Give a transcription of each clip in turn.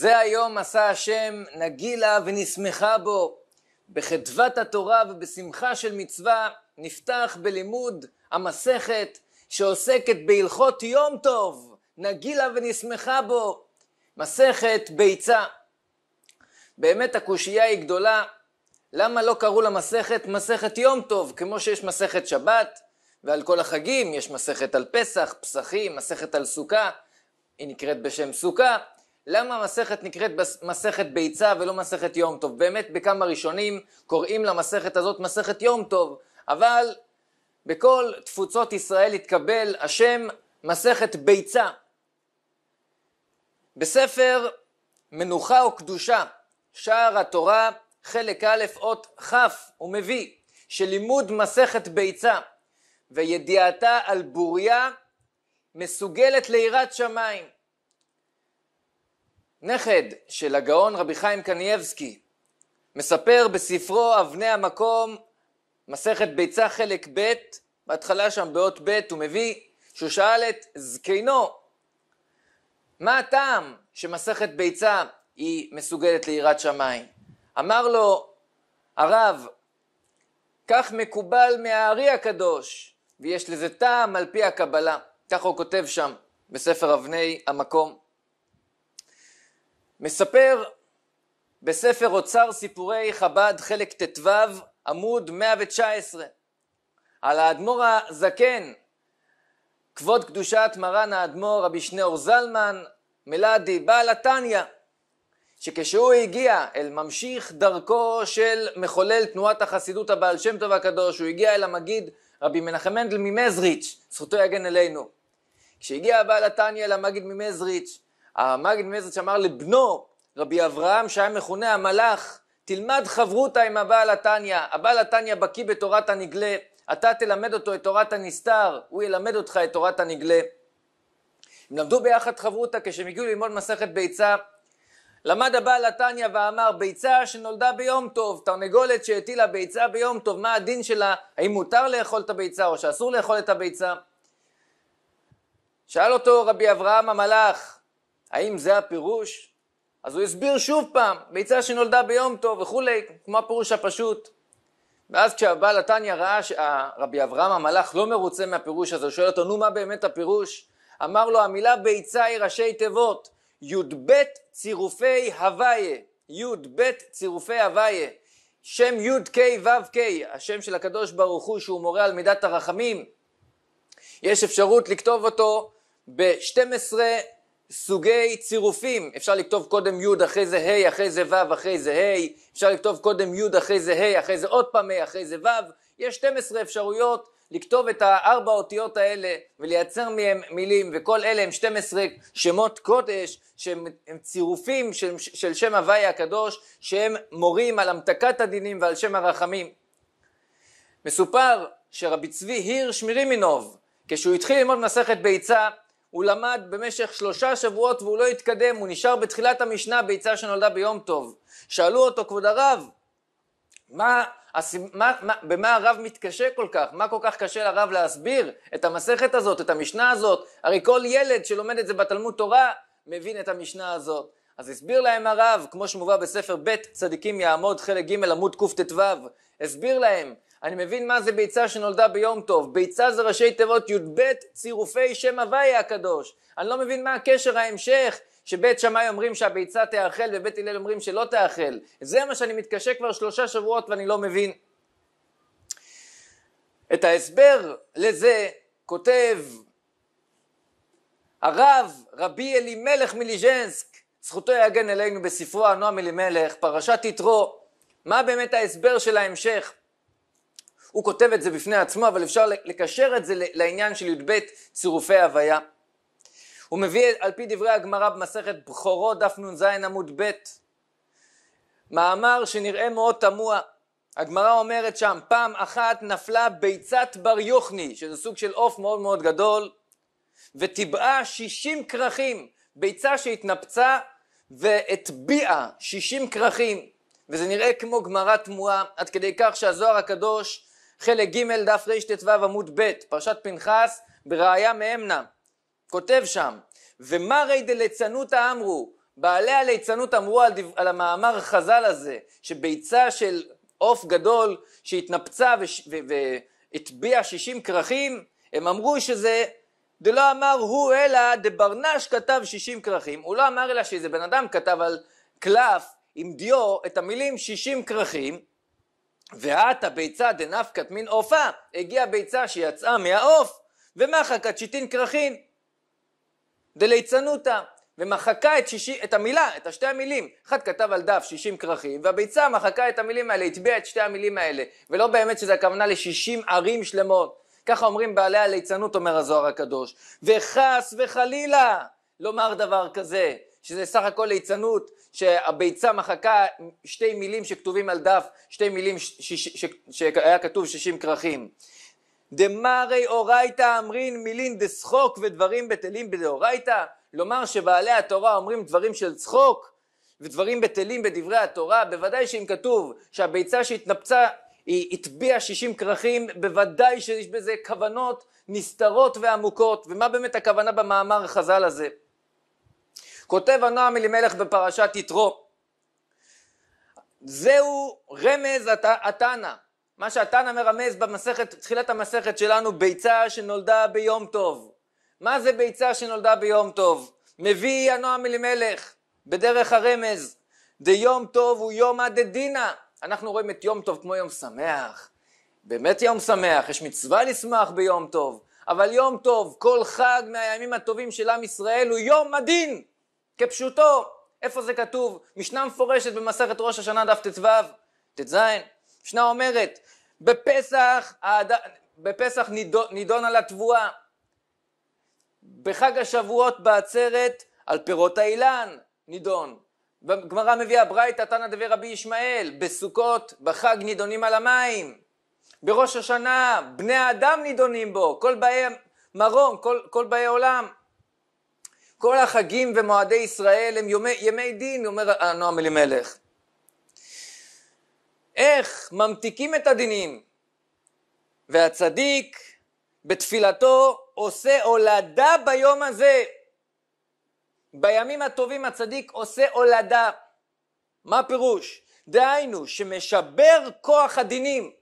זה היום עשה השם, נגילה ונשמחה בו. בחדוות התורה ובשמחה של מצווה נפתח בלימוד המסכת שעוסקת בהלכות יום טוב, נגילה ונשמחה בו, מסכת ביצה. באמת הקושייה היא גדולה, למה לא קראו למסכת מסכת יום טוב, כמו שיש מסכת שבת, ועל כל החגים יש מסכת על פסח, פסחים, מסכת על סוכה, היא נקראת בשם סוכה, למה המסכת נקראת מסכת ביצה ולא מסכת יום טוב? באמת בכמה ראשונים קוראים למסכת הזאת מסכת יום טוב, אבל בכל תפוצות ישראל התקבל השם מסכת ביצה. בספר מנוחה או קדושה, שער התורה, חלק א', אות כ', הוא מביא שלימוד מסכת ביצה וידיעתה על בוריה מסוגלת ליראת שמיים. נכד של הגאון רבי חיים קנייבסקי, מספר בספרו אבני המקום, מסכת ביצה חלק ב', בהתחלה שם באות ב', הוא מביא שהוא שאל את זקנו, מה הטעם שמסכת ביצה היא מסוגלת ליראת שמיים? אמר לו הרב, כך מקובל מהארי הקדוש, ויש לזה טעם על פי הקבלה. כך הוא כותב שם, בספר אבני המקום. מספר בספר אוצר סיפורי חב"ד חלק ט"ו עמוד 119 על האדמו"ר הזקן כבוד קדושת מרן האדמו"ר רבי שניאור זלמן מלאדי בעל התניא שכשהוא הגיע אל ממשיך דרכו של מחולל תנועת החסידות הבעל שם טוב הקדוש הוא הגיע אל המגיד רבי מנחם מנדל ממזריץ' זכותו יגן אלינו כשהגיע הבעל התניא אל המגיד ממזריץ' המגיד מזרץ' אמר לבנו, רבי אברהם, שהיה מכונה המלאך, תלמד חברותה עם הבעל התניא, הבעל התניא בקיא בתורת הנגלה, אתה תלמד אותו את תורת הנסתר, הוא ילמד אותך את תורת הנגלה. הם למדו ביחד חברותה כשהם הגיעו ללמוד מסכת ביצה. למד הבעל התניא ואמר ביצה שנולדה ביום טוב, תרנגולת שהטילה ביצה ביום טוב, מה הדין שלה, האם מותר לאכול את הביצה או שאסור לאכול את הביצה? שאל אותו רבי אברהם המלאך, האם זה הפירוש? אז הוא הסביר שוב פעם, ביצה שנולדה ביום טוב וכולי, כמו הפירוש הפשוט. ואז כשהבעל התניא ראה שרבי אברהם המלאך לא מרוצה מהפירוש הזה, הוא שואל אותו, נו מה באמת הפירוש? אמר לו, המילה ביצה היא ראשי תיבות, י"ב צירופי הוויה, י"ב צירופי הוויה, שם י"ק ו"ק, השם של הקדוש ברוך הוא שהוא מורה על מידת הרחמים, יש אפשרות לכתוב אותו ב-12 סוגי צירופים, אפשר לכתוב קודם י' אחרי זה ה', אחרי זה ו', אחרי זה ה', אפשר לכתוב קודם י' אחרי זה ה', אחרי זה עוד פעם ה', אחרי זה ו', יש 12 אפשרויות לכתוב את הארבע אותיות האלה ולייצר מהם מילים, וכל אלה הם 12 שמות קודש, שהם צירופים של, של שם הוואי הקדוש, שהם מורים על המתקת הדינים ועל שם הרחמים. מסופר שרבי צבי הירש מרימינוב, כשהוא התחיל ללמוד מסכת ביצה, הוא למד במשך שלושה שבועות והוא לא התקדם, הוא נשאר בתחילת המשנה ביצה שנולדה ביום טוב. שאלו אותו, כבוד הרב, מה, מה, מה, במה הרב מתקשה כל כך? מה כל כך קשה לרב להסביר את המסכת הזאת, את המשנה הזאת? הרי כל ילד שלומד את זה בתלמוד תורה מבין את המשנה הזאת. אז הסביר להם הרב, כמו שמובא בספר ב' צדיקים יעמוד חלק ג' עמוד קט"ו, הסביר להם אני מבין מה זה ביצה שנולדה ביום טוב. ביצה זה ראשי תיבות י"ב צירופי שם הוויה הקדוש. אני לא מבין מה הקשר ההמשך. שבית שמאי אומרים שהביצה תאכל ובית הלל אומרים שלא תאכל. זה מה שאני מתקשה כבר שלושה שבועות ואני לא מבין. את ההסבר לזה כותב הרב רבי אלימלך מליז'נסק, זכותו יגן אלינו בספרו הנועם אלימלך, פרשת יתרו, מה באמת ההסבר של ההמשך? הוא כותב את זה בפני עצמו, אבל אפשר לקשר את זה לעניין של י"ב צירופי הוויה. הוא מביא על פי דברי הגמרא במסכת בכורות דף נ"ז עמוד ב' מאמר שנראה מאוד תמוה. הגמרא אומרת שם, פעם אחת נפלה ביצת בר יוכני, שזה סוג של עוף מאוד מאוד גדול, וטיבעה שישים כרכים, ביצה שהתנפצה והטביעה שישים כרכים, וזה נראה כמו גמרא תמוהה, עד כדי כך שהזוהר הקדוש חלק ג' דף רט"ו עמוד ב', פרשת פנחס, בראיה מאמנה. כותב שם, ומה רי דליצנותא אמרו, בעלי הליצנות אמרו על, דיו, על המאמר חז"ל הזה, שביצה של עוף גדול שהתנפצה והטביעה שישים כרכים, הם אמרו שזה דלא אמר הוא אלא דברנש כתב שישים כרכים, הוא לא אמר אלא שאיזה בן אדם כתב על קלף עם דיו את המילים שישים כרכים ואת הביצה דנפקת מן עופה, הגיעה ביצה שיצאה מהעוף, ומחקת שיטין כרכין, דליצנותא, ומחקה את, שישי, את המילה, את השתי המילים. אחד כתב על דף שישים כרכים, והביצה מחקה את המילים האלה, הטביעה את שתי המילים האלה, ולא באמת שזה הכוונה לשישים ערים שלמות. ככה אומרים בעלי הליצנות, אומר הזוהר הקדוש. וחס וחלילה לומר דבר כזה, שזה סך הכל ליצנות, שהביצה מחקה שתי מילים שכתובים על דף, שתי מילים שהיה כתוב שישים כרכים. דמרי אורייתא אמרין מילין דשחוק ודברים בטלים בדאורייתא, לומר שבעלי התורה אומרים דברים של צחוק ודברים בטלים בדברי התורה, בוודאי שאם כתוב שהביצה שהתנפצה היא הטביעה שישים כרכים, בוודאי שיש בזה כוונות נסתרות ועמוקות, ומה באמת הכוונה במאמר החז"ל הזה? כותב הנועם אלימלך בפרשת יתרו. זהו רמז הת... התנא, מה שהתנא מרמז במסכת, תחילת המסכת שלנו, ביצה שנולדה ביום טוב. מה זה ביצה שנולדה ביום טוב? מביא הנועם אלימלך בדרך הרמז, דיום טוב הוא יום עד הדדינא. אנחנו רואים את יום טוב כמו יום שמח. באמת יום שמח, יש מצווה לשמח ביום טוב, אבל יום טוב, כל חג מהימים הטובים של עם ישראל הוא יום הדין. כפשוטו. איפה זה כתוב? משנה מפורשת במסכת ראש השנה דף ט"ו, ט"ז. משנה אומרת, בפסח, האד... בפסח נידון, נידון על התבואה. בחג השבועות בעצרת על פירות האילן נידון. גמרא מביאה ברייתא תנא דבי רבי ישמעאל, בסוכות, בחג נידונים על המים. בראש השנה בני האדם נידונים בו, כל באי מרום, כל, כל באי עולם. כל החגים ומועדי ישראל הם יומי, ימי דין, אומר הנועם אלימלך. איך ממתיקים את הדינים, והצדיק בתפילתו עושה הולדה ביום הזה. בימים הטובים הצדיק עושה הולדה. מה הפירוש? דהיינו, שמשבר כוח הדינים,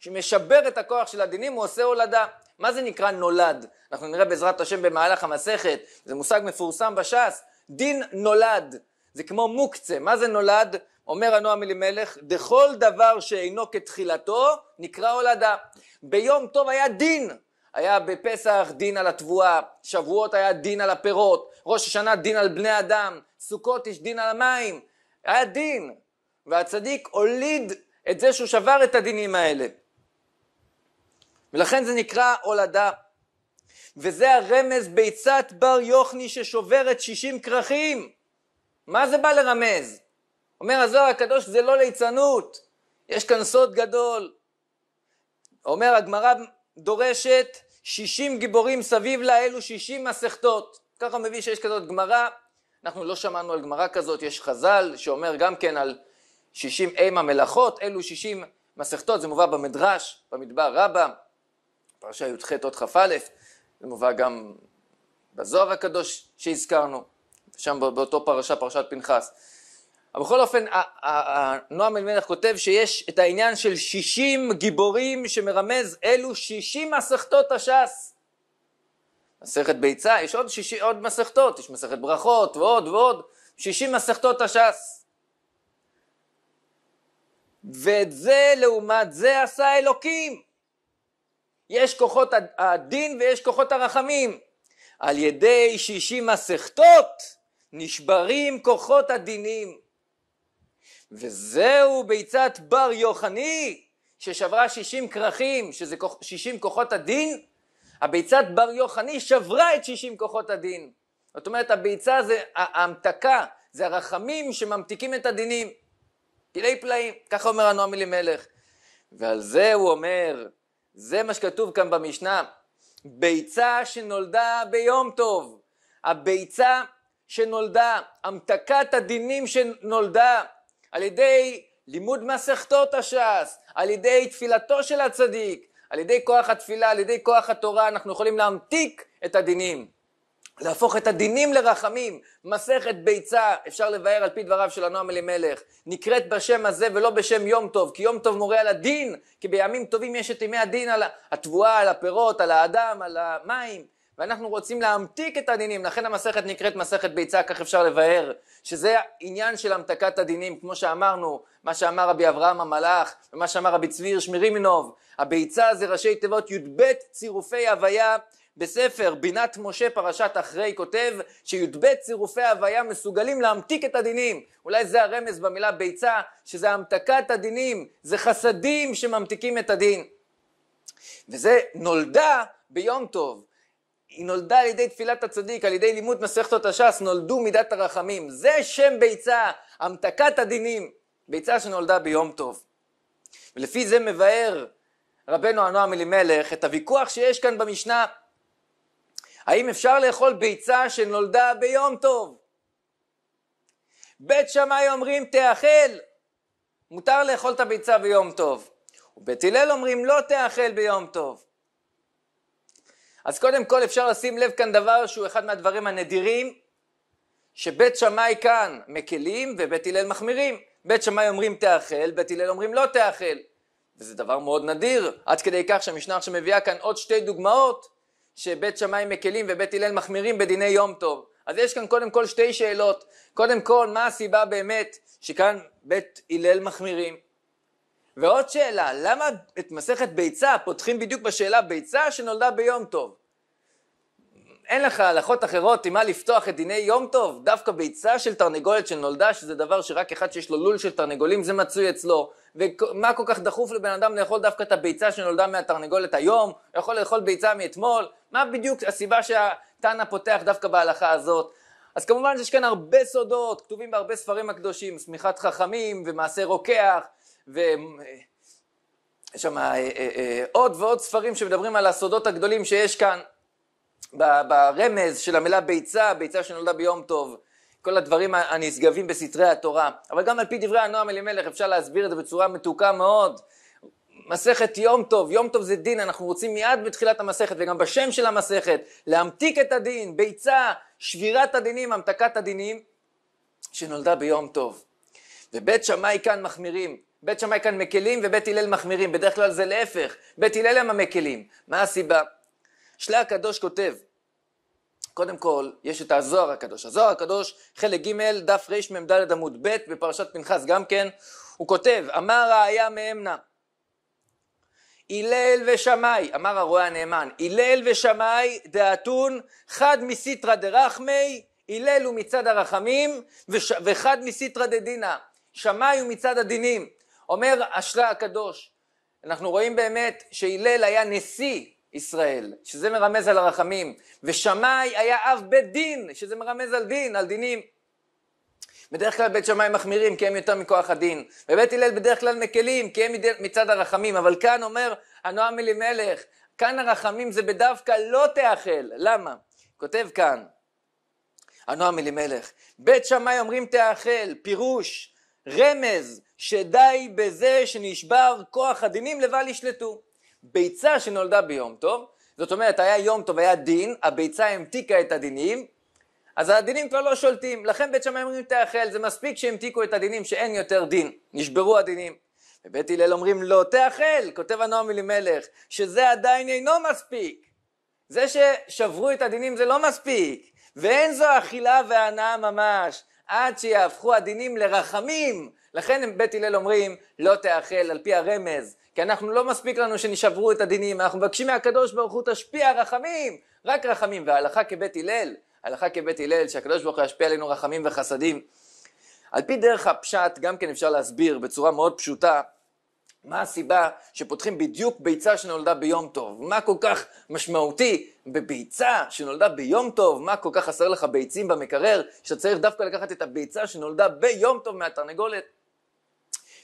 שמשבר את הכוח של הדינים, הוא עושה הולדה. מה זה נקרא נולד? אנחנו נראה בעזרת השם במהלך המסכת, זה מושג מפורסם בש"ס, דין נולד, זה כמו מוקצה, מה זה נולד? אומר הנועם אלימלך, דכל דבר שאינו כתחילתו נקרא הולדה. ביום טוב היה דין, היה בפסח דין על התבואה, שבועות היה דין על הפירות, ראש השנה דין על בני אדם, סוכות יש דין על המים, היה דין. והצדיק הוליד את זה שהוא שבר את הדינים האלה. ולכן זה נקרא הולדה. וזה הרמז ביצת בר יוכני ששוברת שישים כרכים. מה זה בא לרמז? אומר הזוהר הקדוש זה לא ליצנות, יש כאן סוד גדול. אומר הגמרא דורשת שישים גיבורים סביב לה אלו שישים מסכתות. ככה מביא שיש כזאת גמרא, אנחנו לא שמענו על גמרא כזאת, יש חז"ל שאומר גם כן על שישים אימה מלאכות, אלו שישים מסכתות, זה מובא במדרש, במדבר רבם. פרשה י"ח עוד כ"א, זה מובא גם בזוהר הקדוש שהזכרנו, שם באותו פרשה, פרשת פנחס. אבל בכל אופן, נועם אלימלך כותב שיש את העניין של שישים גיבורים שמרמז אלו שישים מסכתות הש"ס. מסכת ביצה, יש עוד, 60, עוד מסכתות, יש מסכת ברכות ועוד ועוד, שישים מסכתות הש"ס. ואת זה לעומת זה עשה אלוקים. יש כוחות הדין ויש כוחות הרחמים. על ידי שישים מסכתות נשברים כוחות הדינים. וזהו ביצת בר יוחני ששברה שישים כרכים, שזה שישים כוחות הדין, הביצת בר יוחני שברה את שישים כוחות הדין. זאת אומרת הביצה זה ההמתקה, זה הרחמים שממתיקים את הדינים. פלאי פלאים, ככה אומר הנועם אלימלך. ועל זה הוא אומר זה מה שכתוב כאן במשנה. ביצה שנולדה ביום טוב. הביצה שנולדה, המתקת הדינים שנולדה על ידי לימוד מסכתות הש"ס, על ידי תפילתו של הצדיק, על ידי כוח התפילה, על ידי כוח התורה, אנחנו יכולים להמתיק את הדינים. להפוך את הדינים לרחמים, מסכת ביצה, אפשר לבאר על פי דבריו של הנועם אלימלך, נקראת בשם הזה ולא בשם יום טוב, כי יום טוב מורה על הדין, כי בימים טובים יש את ימי הדין על התבואה, על הפירות, על האדם, על המים, ואנחנו רוצים להמתיק את הדינים, לכן המסכת נקראת מסכת ביצה, כך אפשר לבאר, שזה עניין של המתקת הדינים, כמו שאמרנו, מה שאמר רבי אברהם המלאך, ומה שאמר רבי צבי הירש מרימינוב, הביצה זה ראשי תיבות י"ב צירופי הוויה בספר בינת משה פרשת אחרי כותב שי"ב צירופי הוויה מסוגלים להמתיק את הדינים. אולי זה הרמז במילה ביצה, שזה המתקת הדינים, זה חסדים שממתיקים את הדין. וזה נולדה ביום טוב. היא נולדה על ידי תפילת הצדיק, על ידי לימוד מסכתות הש"ס, נולדו מידת הרחמים. זה שם ביצה, המתקת הדינים. ביצה שנולדה ביום טוב. ולפי זה מבאר רבנו הנועם אלימלך את הוויכוח שיש כאן במשנה האם אפשר לאכול ביצה שנולדה ביום טוב? בית שמאי אומרים תאכל, מותר לאכול את הביצה ביום טוב. ובית הלל אומרים לא תאכל ביום טוב. אז קודם כל אפשר לשים לב כאן דבר שהוא אחד מהדברים הנדירים, שבית שמאי כאן מקלים ובית הלל מחמירים. בית שמאי אומרים תאכל, בית הלל אומרים לא תאכל. וזה דבר מאוד נדיר, עד כדי כך שהמשנה עכשיו מביאה כאן עוד שתי דוגמאות שבית שמאי מקלים ובית הלל מחמירים בדיני יום טוב. אז יש כאן קודם כל שתי שאלות. קודם כל, מה הסיבה באמת שכאן בית הלל מחמירים? ועוד שאלה, למה את מסכת ביצה פותחים בדיוק בשאלה ביצה שנולדה ביום טוב? אין לך הלכות אחרות עם מה לפתוח את דיני יום טוב? דווקא ביצה של תרנגולת שנולדה, שזה דבר שרק אחד שיש לו לול של תרנגולים זה מצוי אצלו. ומה כל כך דחוף לבן אדם לאכול דווקא את הביצה שנולדה מהתרנגולת היום? הוא יכול לאכול ביצה מאתמול, מה בדיוק הסיבה שהתנא פותח דווקא בהלכה הזאת? אז כמובן שיש כאן הרבה סודות, כתובים בהרבה ספרים הקדושים, שמיכת חכמים ומעשה רוקח ויש אה, שם אה, אה, עוד ועוד ספרים שמדברים על הסודות הגדולים שיש כאן ברמז של המילה ביצה, ביצה שנולדה ביום טוב, כל הדברים הנשגבים בסתרי התורה. אבל גם על פי דברי הנועם אלימלך אפשר להסביר את זה בצורה מתוקה מאוד, מסכת יום טוב, יום טוב זה דין, אנחנו רוצים מיד בתחילת המסכת וגם בשם של המסכת להמתיק את הדין, ביצה, שבירת הדינים, המתקת הדינים שנולדה ביום טוב. ובית שמאי כאן מחמירים, בית שמאי כאן מקלים ובית הלל מחמירים, בדרך כלל זה להפך, בית הלל הם המקלים. מה הסיבה? שלה הקדוש כותב, קודם כל, יש את הזוהר הקדוש. הזוהר הקדוש, חלק ג', דף רמ"ד עמוד ב', בפרשת פנחס גם כן, הוא כותב, אמר ראיה מאמנה, הלל ושמאי, אמר הרועה הנאמן, הלל ושמאי דאתון חד מסיטרא דרחמי, הלל הוא מצד הרחמים וש, וחד מסיטרא דדינא, שמאי הוא מצד הדינים. אומר השלה הקדוש, אנחנו רואים באמת שהלל היה נשיא ישראל, שזה מרמז על הרחמים, ושמאי היה אב בית דין, שזה מרמז על דין, על דינים. בדרך כלל בית שמאי מחמירים כי הם יותר מכוח הדין, ובית הלל בדרך כלל מקלים כי הם מצד הרחמים, אבל כאן אומר הנועם אלימלך, כאן הרחמים זה בדווקא לא תאכל, למה? כותב כאן הנועם אלימלך, בית שמאי אומרים תאכל, פירוש, רמז, שדי בזה שנשבר כוח הדינים לבל ישלטו. ביצה שנולדה ביום טוב, זאת אומרת היה יום טוב, היה דין, הביצה המתיקה את הדינים, אז הדינים כבר לא שולטים, לכן בית שמאי אומרים תאכל, זה מספיק שהמתיקו את הדינים שאין יותר דין, נשברו הדינים. ובית הלל אומרים לא תאכל, כותב הנועם אלימלך, שזה עדיין אינו מספיק. זה ששברו את הדינים זה לא מספיק, ואין זו אכילה והנאה ממש, עד שיהפכו הדינים לרחמים. לכן בית הלל אומרים לא תאכל על פי הרמז, כי אנחנו לא מספיק לנו שנשברו את הדינים, אנחנו מבקשים מהקדוש ברוך הוא תשפיע רחמים, רק רחמים, וההלכה כבית הלל הלכה כבית הלל, שהקדוש ברוך הוא ישפיע עלינו רחמים וחסדים. על פי דרך הפשט גם כן אפשר להסביר בצורה מאוד פשוטה מה הסיבה שפותחים בדיוק ביצה שנולדה ביום טוב? מה כל כך משמעותי בביצה שנולדה ביום טוב? מה כל כך חסר לך ביצים במקרר שאתה צריך דווקא לקחת את הביצה שנולדה ביום טוב מהתרנגולת?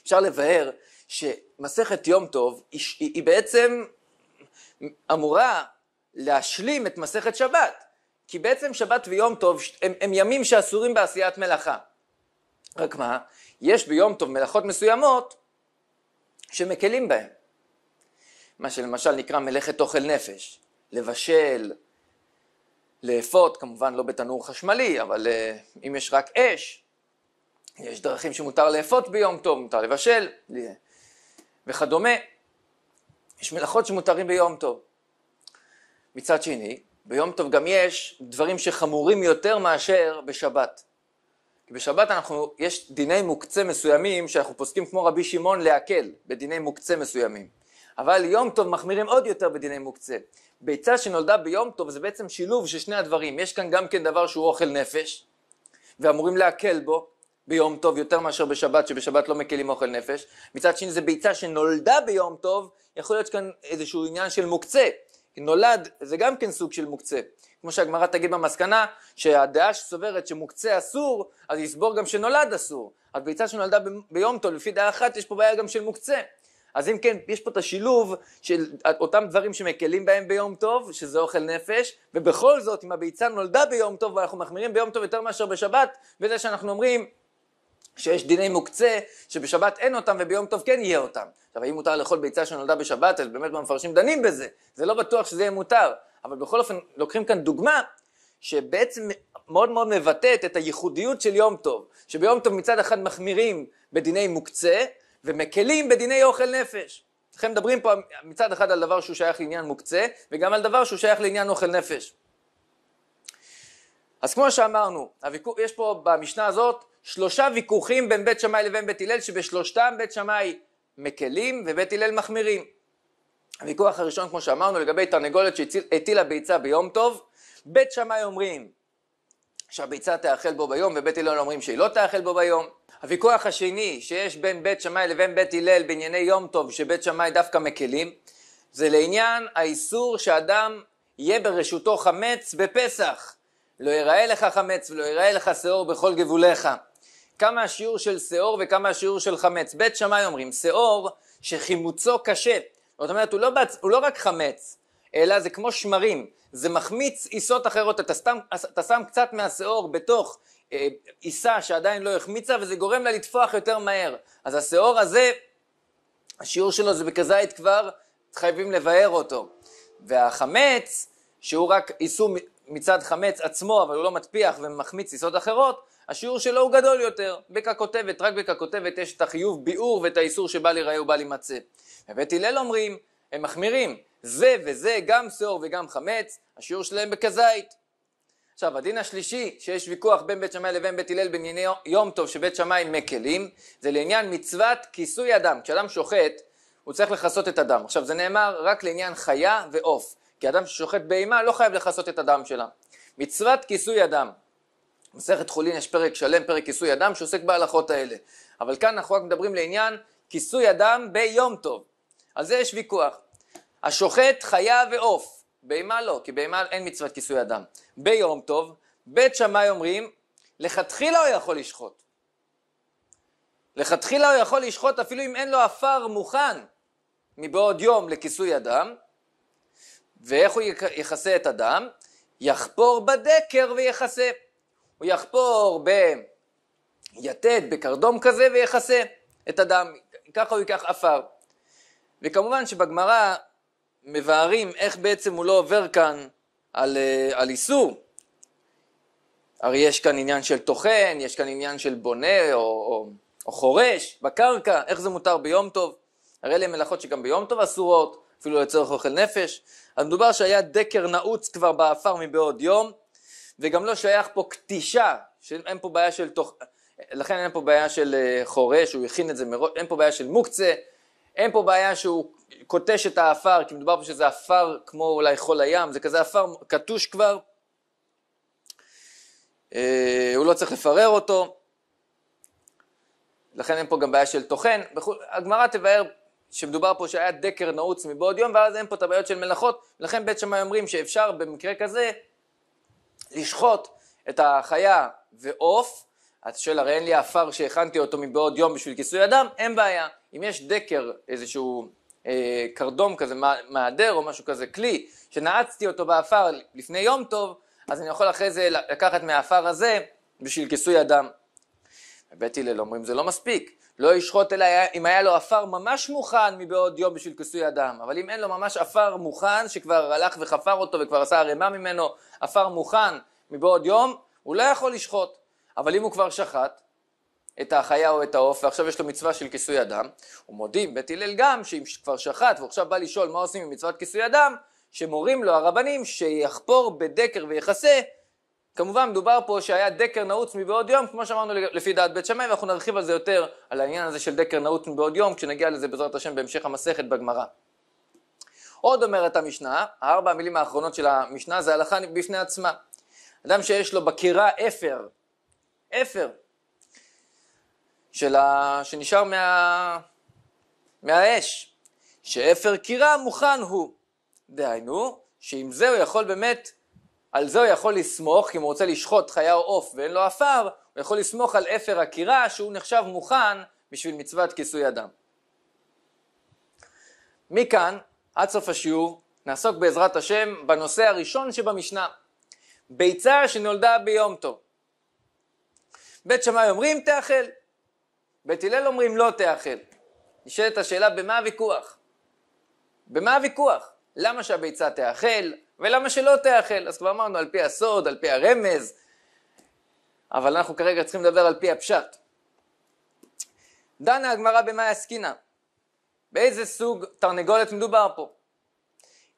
אפשר לבאר שמסכת יום טוב היא, היא, היא בעצם אמורה להשלים את מסכת שבת. כי בעצם שבת ויום טוב הם, הם ימים שאסורים בעשיית מלאכה. רק מה, יש ביום טוב מלאכות מסוימות שמקלים בהן. מה שלמשל נקרא מלאכת אוכל נפש, לבשל, לאפות, כמובן לא בתנור חשמלי, אבל אה, אם יש רק אש, יש דרכים שמותר לאפות ביום טוב, מותר לבשל וכדומה. יש מלאכות שמותרים ביום טוב. מצד שני, ביום טוב גם יש דברים שחמורים יותר מאשר בשבת. כי בשבת אנחנו, יש דיני מוקצה מסוימים שאנחנו פוסקים כמו רבי שמעון להקל בדיני מוקצה מסוימים. אבל יום טוב מחמירים עוד יותר בדיני מוקצה. ביצה שנולדה ביום טוב זה בעצם שילוב של שני הדברים. יש כאן גם כן דבר שהוא אוכל נפש, ואמורים להקל בו ביום טוב יותר מאשר בשבת, שבשבת לא מקלים אוכל נפש. מצד שני זה ביצה שנולדה ביום טוב, יכול להיות כאן איזשהו עניין של מוקצה, נולד, זה גם כן סוג של מוקצה. כמו שהגמרא תגיד במסקנה, שהדעה שסוברת שמוקצה אסור, אז יסבור גם שנולד אסור. אז ביצה שנולדה ב- ביום טוב, לפי דעה אחת, יש פה בעיה גם של מוקצה. אז אם כן, יש פה את השילוב של אותם דברים שמקלים בהם ביום טוב, שזה אוכל נפש, ובכל זאת, אם הביצה נולדה ביום טוב, ואנחנו מחמירים ביום טוב יותר מאשר בשבת, וזה שאנחנו אומרים, שיש דיני מוקצה, שבשבת אין אותם וביום טוב כן יהיה אותם. עכשיו, האם מותר לאכול ביצה שנולדה בשבת? אז באמת במפרשים דנים בזה, זה לא בטוח שזה יהיה מותר. אבל בכל אופן, לוקחים כאן דוגמה שבעצם מאוד מאוד מבטאת את הייחודיות של יום טוב. שביום טוב מצד אחד מחמירים בדיני מוקצה, ומקלים בדיני אוכל נפש. לכן מדברים פה מצד אחד על דבר שהוא שייך לעניין מוקצה, וגם על דבר שהוא שייך לעניין אוכל נפש. אז כמו שאמרנו, הוויכוח, יש פה במשנה הזאת שלושה ויכוחים בין בית שמאי לבין בית הלל, שבשלושתם בית שמאי מקלים ובית הלל מחמירים. הוויכוח הראשון, כמו שאמרנו, לגבי תרנגולת שהטילה ביצה ביום טוב, בית שמאי אומרים שהביצה תאכל בו ביום, ובית הלל אומרים שהיא לא תאכל בו ביום. הוויכוח השני שיש בין בית שמאי לבין בית הלל בענייני יום טוב, שבית שמאי דווקא מקלים, זה לעניין האיסור שאדם יהיה ברשותו חמץ בפסח. לא יראה לך חמץ ולא יראה לך שאור בכל גבוליך. כמה השיעור של שאור וכמה השיעור של חמץ. בית שמאי אומרים, שאור שחימוצו קשה, זאת אומרת הוא לא, בעצ... הוא לא רק חמץ, אלא זה כמו שמרים, זה מחמיץ עיסות אחרות, אתה, סתם, אתה שם קצת מהשאור בתוך אה, עיסה אה, שעדיין לא החמיצה וזה גורם לה לטפוח יותר מהר. אז השאור הזה, השיעור שלו זה בכזית כבר, חייבים לבאר אותו. והחמץ, שהוא רק איסור מצד חמץ עצמו, אבל הוא לא מטפיח ומחמיץ עיסות אחרות, השיעור שלו הוא גדול יותר. בקקותבת, רק בקקותבת יש את החיוב ביאור ואת האיסור שבא להיראה ובא להימצא. בבית הלל אומרים, הם מחמירים, זה וזה, גם שאור וגם חמץ, השיעור שלהם בכזית. עכשיו, הדין השלישי שיש ויכוח בין בית שמאי לבין בית הלל בענייני יום טוב שבית שמאי מקלים, זה לעניין מצוות כיסוי אדם. כשאדם שוחט, הוא צריך לכסות את הדם. עכשיו, זה נאמר רק לעניין חיה ועוף, כי אדם ששוחט בהימה לא חייב לכסות את הדם שלה. מצוות כיסוי אדם. מסכת חולין יש פרק שלם, פרק כיסוי אדם, שעוסק בהלכות האלה. אבל כאן אנחנו רק מדברים לעניין כיסוי אדם ביום טוב. על זה יש ויכוח. השוחט חיה ועוף, בהמה לא, כי בהמה אין מצוות כיסוי אדם. ביום טוב, בית שמאי אומרים, לכתחילה הוא יכול לשחוט. לכתחילה הוא יכול לשחוט אפילו אם אין לו עפר מוכן מבעוד יום לכיסוי אדם, ואיך הוא יכסה את הדם? יחפור בדקר ויכסה. הוא יחפור ביתד, בקרדום כזה, ויכסה את הדם. ככה הוא ייקח עפר. וכמובן שבגמרא מבארים איך בעצם הוא לא עובר כאן על, אה, על איסור. הרי יש כאן עניין של טוחן, יש כאן עניין של בונה או, או, או חורש בקרקע, איך זה מותר ביום טוב? הרי אלה מלאכות שגם ביום טוב אסורות, אפילו לצורך אוכל נפש. אז מדובר שהיה דקר נעוץ כבר באפר מבעוד יום, וגם לא שייך פה קטישה, שאין פה בעיה של תוך... לכן אין פה בעיה של אה, חורש, הוא הכין את זה מראש, אין פה בעיה של מוקצה, אין פה בעיה שהוא קוטש את האפר, כי מדובר פה שזה אפר כמו אולי חול הים, זה כזה אפר קטוש כבר, אה, הוא לא צריך לפרר אותו, לכן אין פה גם בעיה של טוחן, הגמרא תבהר שמדובר פה שהיה דקר נעוץ מבעוד יום, ואז אין פה את הבעיות של מלאכות, לכן בית שמאי אומרים שאפשר במקרה כזה לשחוט את החיה ועוף, אז הרי אין לי עפר שהכנתי אותו מבעוד יום בשביל כיסוי אדם, אין בעיה. אם יש דקר, איזשהו אה, קרדום כזה, מהדר או משהו כזה, כלי, שנעצתי אותו בעפר לפני יום טוב, אז אני יכול אחרי זה לקחת מהעפר הזה בשביל כיסוי אדם. בית הלל אומרים זה לא מספיק, לא ישחוט אלא אם היה לו עפר ממש מוכן מבעוד יום בשביל כיסוי אדם, אבל אם אין לו ממש עפר מוכן, שכבר הלך וחפר אותו וכבר עשה ערימה ממנו, עפר מוכן מבעוד יום, הוא לא יכול לשחוט. אבל אם הוא כבר שחט את החיה או את העוף, ועכשיו יש לו מצווה של כיסוי הדם, ומודים בית הלל גם שאם כבר שחט ועכשיו בא לשאול מה עושים עם מצוות כיסוי אדם, שמורים לו הרבנים שיחפור בדקר ויכסה כמובן מדובר פה שהיה דקר נעוץ מבעוד יום, כמו שאמרנו לפי דעת בית שמאי, ואנחנו נרחיב על זה יותר, על העניין הזה של דקר נעוץ מבעוד יום, כשנגיע לזה בעזרת השם בהמשך המסכת בגמרא. עוד אומרת המשנה, ארבע המילים האחרונות של המשנה זה הלכה בפני עצמה. אדם שיש לו בקירה אפר, אפר, של ה... שנשאר מה... מהאש, שאפר קירה מוכן הוא. דהיינו, שעם זה הוא יכול באמת על זה הוא יכול לסמוך, כי אם הוא רוצה לשחוט חיה או עוף ואין לו עפר, הוא יכול לסמוך על אפר הקירה שהוא נחשב מוכן בשביל מצוות כיסוי אדם. מכאן, עד סוף השיעור, נעסוק בעזרת השם בנושא הראשון שבמשנה, ביצה שנולדה ביום טוב. בית שמאי אומרים תאכל, בית הלל אומרים לא תאכל. נשאלת השאלה במה הוויכוח? במה הוויכוח? למה שהביצה תאכל? ולמה שלא תאכל? אז כבר אמרנו על פי הסוד, על פי הרמז, אבל אנחנו כרגע צריכים לדבר על פי הפשט. דנה הגמרא במאי עסקינא? באיזה סוג תרנגולת מדובר פה?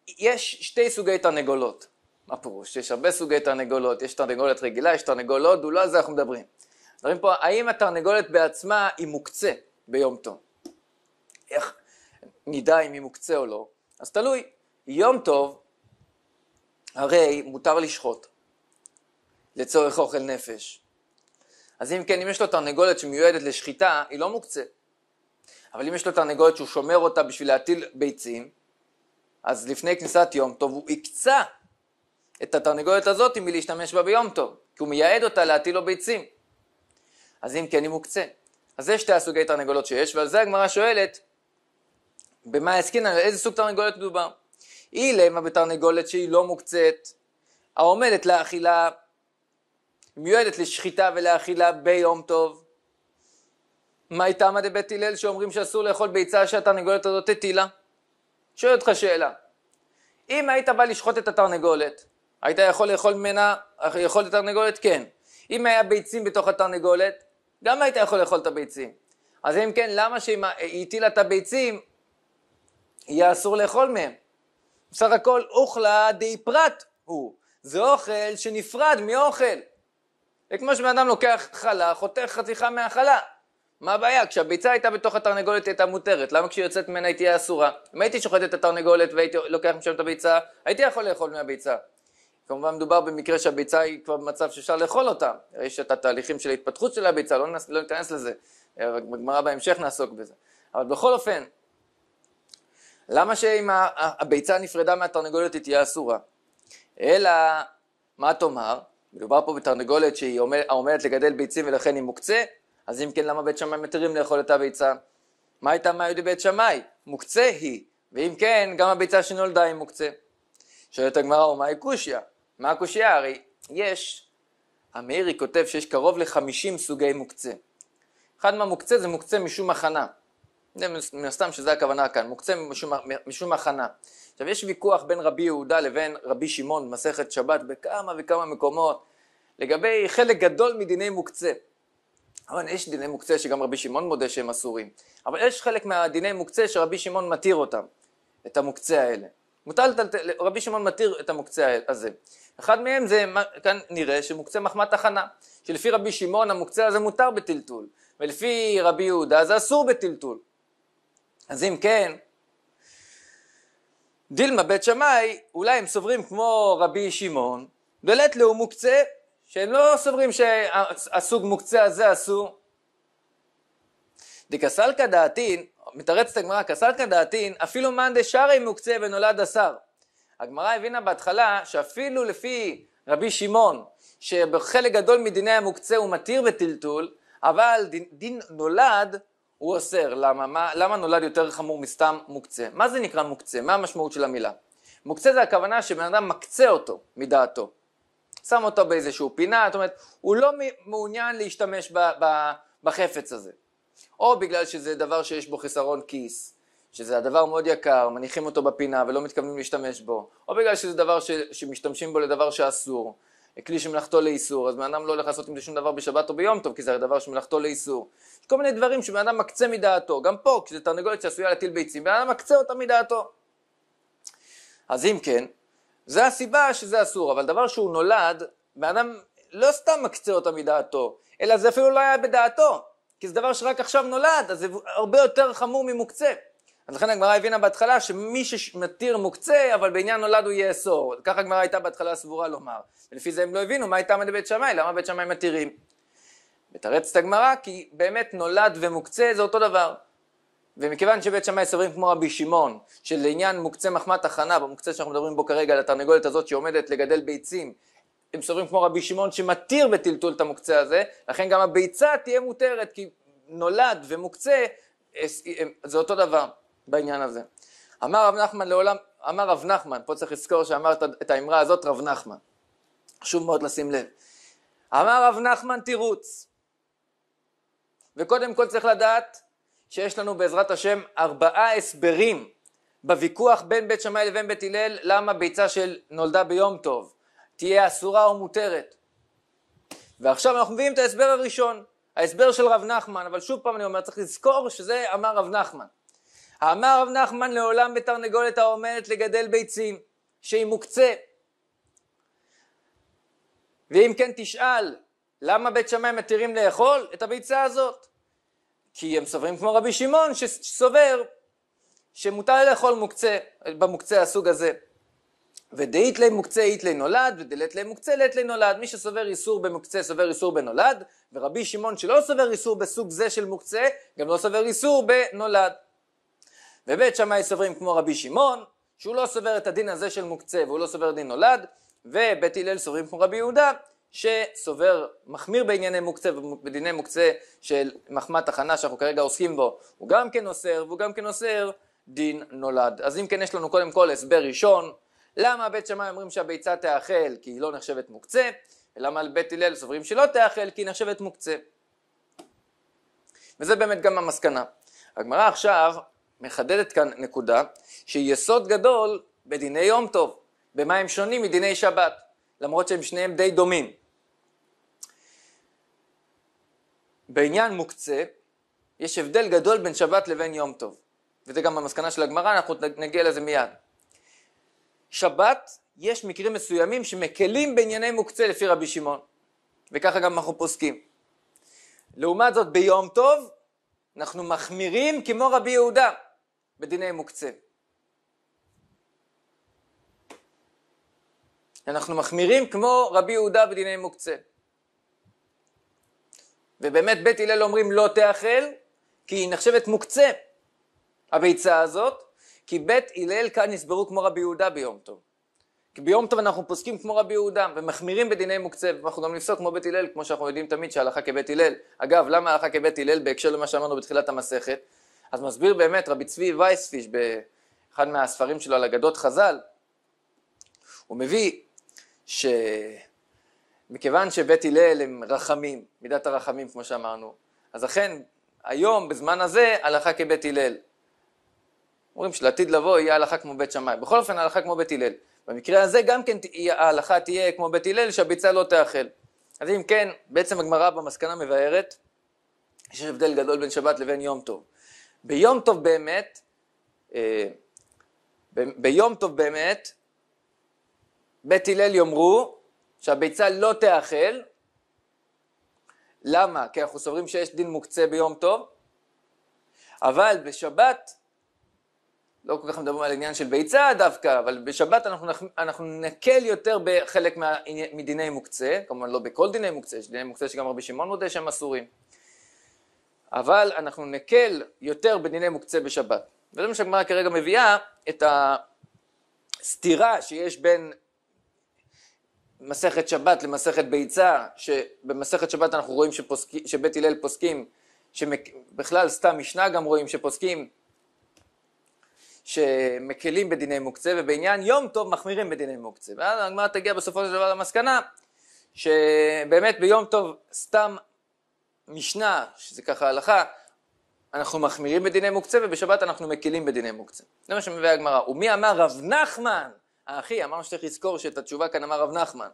יש שתי סוגי תרנגולות. מה פירוש? יש הרבה סוגי תרנגולות, יש תרנגולת רגילה, יש תרנגולות, ולא על זה אנחנו מדברים. מדברים פה, האם התרנגולת בעצמה היא מוקצה ביום טוב? איך נדע אם היא מוקצה או לא? אז תלוי. יום טוב הרי מותר לשחוט לצורך אוכל נפש. אז אם כן, אם יש לו תרנגולת שמיועדת לשחיטה, היא לא מוקצה. אבל אם יש לו תרנגולת שהוא שומר אותה בשביל להטיל ביצים, אז לפני כניסת יום טוב הוא הקצה את התרנגולת הזאת מלהשתמש בה ביום טוב, כי הוא מייעד אותה להטיל לו ביצים. אז אם כן, היא מוקצה. אז זה שתי הסוגי תרנגולות שיש, ועל זה הגמרא שואלת, במה העסקינן, על איזה סוג תרנגולת מדובר? היא למה בתרנגולת שהיא לא מוקצית, העומדת לאכילה, מיועדת לשחיטה ולאכילה ביום טוב. מה איתה איתמא דבית הלל שאומרים שאסור לאכול ביצה שהתרנגולת הזאת הטילה? שואל אותך שאלה. אם היית בא לשחוט את התרנגולת, היית יכול לאכול ממנה, לאכול את התרנגולת? כן. אם היה ביצים בתוך התרנגולת, גם היית יכול לאכול את הביצים. אז אם כן, למה שאם היא הטילה את הביצים, יהיה אסור לאכול מהם? בסך הכל אוכלה די פרט הוא, זה אוכל שנפרד מאוכל. זה כמו שבן אדם לוקח חלה, חותך חתיכה מהחלה. מה הבעיה? כשהביצה הייתה בתוך התרנגולת היא הייתה מותרת, למה כשהיא יוצאת ממנה היא תהיה אסורה? אם הייתי שוחט את התרנגולת והייתי לוקח משם את הביצה, הייתי יכול לאכול מהביצה. כמובן מדובר במקרה שהביצה היא כבר במצב שאפשר לאכול אותה, יש את התהליכים של ההתפתחות של הביצה, לא, נס, לא ניכנס לזה, אה, בגמרא בהמשך נעסוק בזה. אבל בכל אופן, למה שאם הביצה נפרדה מהתרנגולת היא תהיה אסורה? אלא, מה תאמר? מדובר פה בתרנגולת שהיא עומד, עומדת לגדל ביצים ולכן היא מוקצה, אז אם כן למה בית שמאי מתירים לאכול את הביצה? מה הייתה מה יהודי בית שמאי? מוקצה היא, ואם כן גם הביצה שנולדה היא מוקצה. שואלת הגמרא ומה היא קושיא? מה הקושיא? הרי יש, המאירי כותב שיש קרוב לחמישים סוגי מוקצה. אחד מהמוקצה זה מוקצה משום הכנה. זה מן הסתם שזה הכוונה כאן, מוקצה משום, משום הכנה. עכשיו יש ויכוח בין רבי יהודה לבין רבי שמעון במסכת שבת בכמה וכמה מקומות לגבי חלק גדול מדיני מוקצה. אבל יש דיני מוקצה שגם רבי שמעון מודה שהם אסורים, אבל יש חלק מהדיני מוקצה שרבי שמעון מתיר אותם, את המוקצה האלה. מוטל, רבי שמעון מתיר את המוקצה הזה. אחד מהם זה, כאן נראה שמוקצה מחמת הכנה, שלפי רבי שמעון המוקצה הזה מותר בטלטול, ולפי רבי יהודה זה אסור בטלטול. אז אם כן, דילמה בית שמאי, אולי הם סוברים כמו רבי שמעון, דלת לאו מוקצה, שהם לא סוברים שהסוג מוקצה הזה עשו. דקסלקא דעתין, מתרצת הגמרא, קסלקא דעתין, אפילו מאן דשארי מוקצה ונולד השר. הגמרא הבינה בהתחלה שאפילו לפי רבי שמעון, שבחלק גדול מדיני המוקצה הוא מתיר בטלטול, אבל דין, דין נולד הוא אוסר. למה? מה, למה נולד יותר חמור מסתם מוקצה? מה זה נקרא מוקצה? מה המשמעות של המילה? מוקצה זה הכוונה שבן אדם מקצה אותו מדעתו. שם אותו באיזשהו פינה, זאת אומרת, הוא לא מעוניין להשתמש ב, ב, בחפץ הזה. או בגלל שזה דבר שיש בו חסרון כיס, שזה הדבר מאוד יקר, מניחים אותו בפינה ולא מתכוונים להשתמש בו, או בגלל שזה דבר ש, שמשתמשים בו לדבר שאסור, כלי שמלאכתו לאיסור, אז בן אדם לא הולך לעשות עם זה שום דבר בשבת או ביום טוב, כי זה הרי דבר שמלאכתו לאיסור. יש כל מיני דברים שבן אדם מקצה מדעתו, גם פה, כשזה תרנגולת שעשויה להטיל ביצים, בן אדם מקצה אותה מדעתו. אז אם כן, זה הסיבה שזה אסור, אבל דבר שהוא נולד, בן אדם לא סתם מקצה אותה מדעתו, אלא זה אפילו לא היה בדעתו, כי זה דבר שרק עכשיו נולד, אז זה הרבה יותר חמור ממוקצה. אז לכן הגמרא הבינה בהתחלה שמי שמתיר מוקצה, אבל בעניין נולד הוא יאסור. ככה הגמרא הייתה בהתחלה סבורה לומר. ולפי זה הם לא הבינו מה הייתה בית שמאי, למה בית שמאי מתירים. מתרץ את הגמרא כי באמת נולד ומוקצה זה אותו דבר. ומכיוון שבית שמאי סוברים כמו רבי שמעון, שלעניין מוקצה מחמת הכנה, במוקצה שאנחנו מדברים בו כרגע, על התרנגולת הזאת שעומדת לגדל ביצים, הם סוברים כמו רבי שמעון שמתיר בטלטול את המוקצה הזה, לכן גם הביצה תהיה מותרת, כי נולד ומוקצה אה, אה, זה אותו דבר. בעניין הזה. אמר רב נחמן לעולם, אמר רב נחמן, פה צריך לזכור שאמר את האמרה הזאת רב נחמן, חשוב מאוד לשים לב. אמר רב נחמן תירוץ, וקודם כל צריך לדעת שיש לנו בעזרת השם ארבעה הסברים בוויכוח בין בית שמאי לבין בית הלל למה ביצה של נולדה ביום טוב תהיה אסורה או מותרת. ועכשיו אנחנו מביאים את ההסבר הראשון, ההסבר של רב נחמן, אבל שוב פעם אני אומר צריך לזכור שזה אמר רב נחמן. אמר רב נחמן לעולם בתרנגולת העומדת לגדל ביצים, שהיא מוקצה. ואם כן תשאל, למה בית שמאי מתירים לאכול את הביצה הזאת? כי הם סוברים כמו רבי שמעון שסובר שמותר לאכול מוקצה, במוקצה הסוג הזה. ודאית ליה מוקצה אית ליה נולד, ודלית ליה מוקצה לית ליה נולד. מי שסובר איסור במוקצה סובר איסור בנולד, ורבי שמעון שלא סובר איסור בסוג זה של מוקצה, גם לא סובר איסור בנולד. ובית שמאי סוברים כמו רבי שמעון, שהוא לא סובר את הדין הזה של מוקצה והוא לא סובר דין נולד, ובית הלל סוברים כמו רבי יהודה, שסובר מחמיר בענייני מוקצה ובדיני מוקצה של מחמת תחנה שאנחנו כרגע עוסקים בו, הוא גם כן אוסר והוא גם כן אוסר דין נולד. אז אם כן יש לנו קודם כל הסבר ראשון, למה בית שמאי אומרים שהביצה תאכל כי היא לא נחשבת מוקצה, ולמה בית הלל סוברים שלא תאכל כי היא נחשבת מוקצה. וזה באמת גם המסקנה. הגמרא עכשיו מחדדת כאן נקודה שהיא יסוד גדול בדיני יום טוב, במה הם שונים מדיני שבת, למרות שהם שניהם די דומים. בעניין מוקצה יש הבדל גדול בין שבת לבין יום טוב, וזה גם המסקנה של הגמרא, אנחנו נגיע לזה מיד. שבת, יש מקרים מסוימים שמקלים בענייני מוקצה לפי רבי שמעון, וככה גם אנחנו פוסקים. לעומת זאת ביום טוב אנחנו מחמירים כמו רבי יהודה. בדיני מוקצה. אנחנו מחמירים כמו רבי יהודה בדיני מוקצה. ובאמת בית הלל אומרים לא תאכל, כי היא נחשבת מוקצה, הביצה הזאת, כי בית הלל כאן נסברו כמו רבי יהודה ביום טוב. כי ביום טוב אנחנו פוסקים כמו רבי יהודה ומחמירים בדיני מוקצה ואנחנו גם נפסוק כמו בית הלל כמו שאנחנו יודעים תמיד שההלכה כבית הלל. אגב למה ההלכה כבית הלל בהקשר למה שאמרנו בתחילת המסכת? אז מסביר באמת רבי צבי וייספיש באחד מהספרים שלו על אגדות חז"ל, הוא מביא שמכיוון שבית הלל הם רחמים, מידת הרחמים כמו שאמרנו, אז אכן היום בזמן הזה הלכה כבית הלל. אומרים שלעתיד לבוא יהיה הלכה כמו בית שמאי, בכל אופן הלכה כמו בית הלל. במקרה הזה גם כן ההלכה תהיה כמו בית הלל שהביצה לא תאכל. אז אם כן, בעצם הגמרא במסקנה מבארת יש הבדל גדול בין שבת לבין יום טוב. ביום טוב באמת, אה, ביום טוב באמת, בית הלל יאמרו שהביצה לא תאכל, למה? כי אנחנו סוברים שיש דין מוקצה ביום טוב, אבל בשבת, לא כל כך מדברים על עניין של ביצה דווקא, אבל בשבת אנחנו, אנחנו נקל יותר בחלק מדיני מוקצה, כמובן לא בכל דיני מוקצה, יש דיני מוקצה שגם רבי שמעון מודה שהם אסורים. אבל אנחנו נקל יותר בדיני מוקצה בשבת. וזה מה שהגמרא כרגע מביאה, את הסתירה שיש בין מסכת שבת למסכת ביצה, שבמסכת שבת אנחנו רואים שפוסק, שבית הלל פוסקים, שבכלל סתם משנה גם רואים שפוסקים שמקלים בדיני מוקצה, ובעניין יום טוב מחמירים בדיני מוקצה. ואז הגמרא תגיע בסופו של דבר למסקנה שבאמת ביום טוב סתם משנה, שזה ככה הלכה, אנחנו מחמירים בדיני מוקצה ובשבת אנחנו מקלים בדיני מוקצה. זה מה שמביאה הגמרא. ומי אמר רב נחמן? האחי, אמרנו שצריך לזכור שאת התשובה כאן אמר רב נחמן.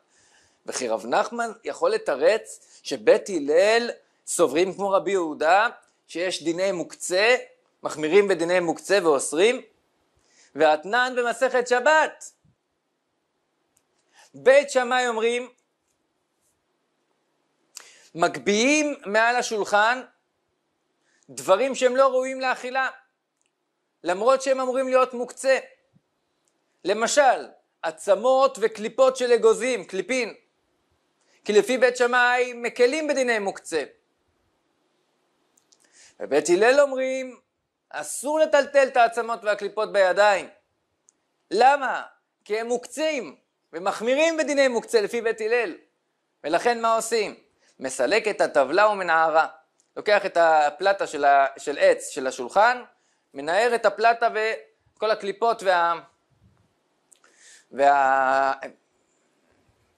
וכי רב נחמן יכול לתרץ שבית הלל סוברים כמו רבי יהודה, שיש דיני מוקצה, מחמירים בדיני מוקצה ואוסרים, ואתנן במסכת שבת. בית שמאי אומרים מגביהים מעל השולחן דברים שהם לא ראויים לאכילה, למרות שהם אמורים להיות מוקצה. למשל, עצמות וקליפות של אגוזים, קליפין, כי לפי בית שמאי מקלים בדיני מוקצה. בבית הלל אומרים, אסור לטלטל את העצמות והקליפות בידיים. למה? כי הם מוקצים, ומחמירים בדיני מוקצה לפי בית הלל. ולכן מה עושים? מסלק את הטבלה ומנערה. לוקח את הפלטה של, ה, של עץ של השולחן, מנער את הפלטה וכל הקליפות וה...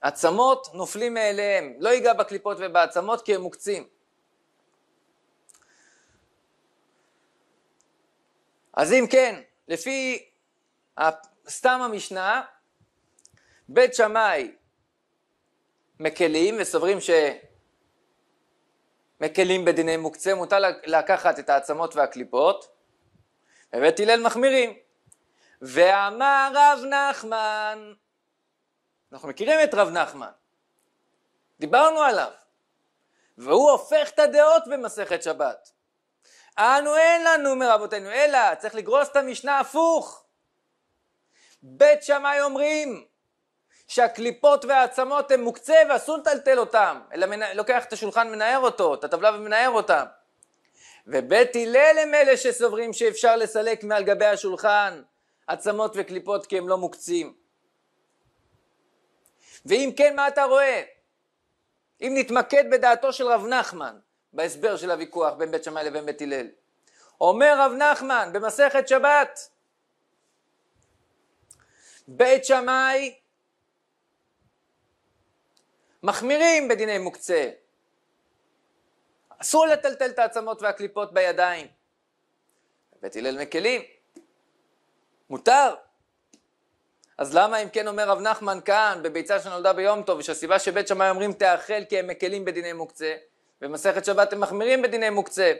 והעצמות נופלים מאליהם, לא ייגע בקליפות ובעצמות כי הם מוקצים. אז אם כן, לפי סתם המשנה, בית שמאי מקלים וסוברים ש... מקלים בדיני מוקצה, מותר לקחת את העצמות והקליפות, ובית הלל מחמירים. ואמר רב נחמן, אנחנו מכירים את רב נחמן, דיברנו עליו, והוא הופך את הדעות במסכת שבת. אנו אין לנו מרבותינו, אלא צריך לגרוס את המשנה הפוך. בית שמאי אומרים, שהקליפות והעצמות הם מוקצה ואסור לטלטל אותם, אלא מנ... לוקח את השולחן מנער אותו, את הטבלה ומנער אותם. ובית הלל הם אלה שסוברים שאפשר לסלק מעל גבי השולחן עצמות וקליפות כי הם לא מוקצים. ואם כן, מה אתה רואה? אם נתמקד בדעתו של רב נחמן, בהסבר של הוויכוח בין בית שמאי לבין בית הלל. אומר רב נחמן במסכת שבת, בית שמאי מחמירים בדיני מוקצה. אסור לטלטל את העצמות והקליפות בידיים. בית הלל מקלים. מותר. אז למה אם כן אומר רב נחמן כאן בביצה שנולדה ביום טוב ושהסיבה שבית שמאי אומרים תאכל כי הם מקלים בדיני מוקצה ובמסכת שבת הם מחמירים בדיני מוקצה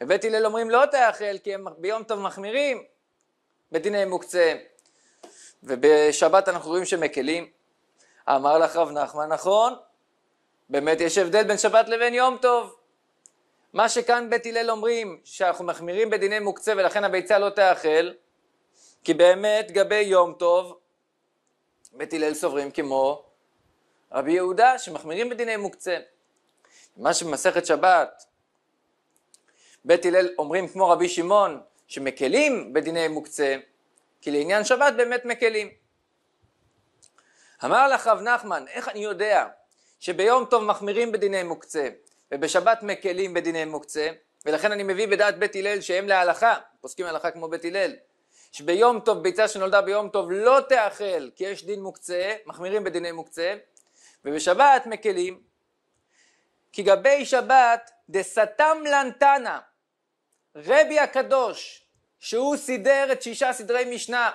ובית הלל אומרים לא תאכל כי הם ביום טוב מחמירים בדיני מוקצה ובשבת אנחנו רואים שמקלים אמר לך רב נחמן, נכון, באמת יש הבדל בין שבת לבין יום טוב. מה שכאן בית הלל אומרים, שאנחנו מחמירים בדיני מוקצה ולכן הביצה לא תאכל, כי באמת גבי יום טוב, בית הלל סוברים כמו רבי יהודה, שמחמירים בדיני מוקצה. מה שבמסכת שבת, בית הלל אומרים כמו רבי שמעון, שמקלים בדיני מוקצה, כי לעניין שבת באמת מקלים. אמר לך רב נחמן, איך אני יודע שביום טוב מחמירים בדיני מוקצה ובשבת מקלים בדיני מוקצה ולכן אני מביא בדעת בית הלל שהם להלכה, פוסקים הלכה כמו בית הלל, שביום טוב ביצה שנולדה ביום טוב לא תאכל כי יש דין מוקצה, מחמירים בדיני מוקצה ובשבת מקלים כי גבי שבת דסתם לנתנה רבי הקדוש שהוא סידר את שישה סדרי משנה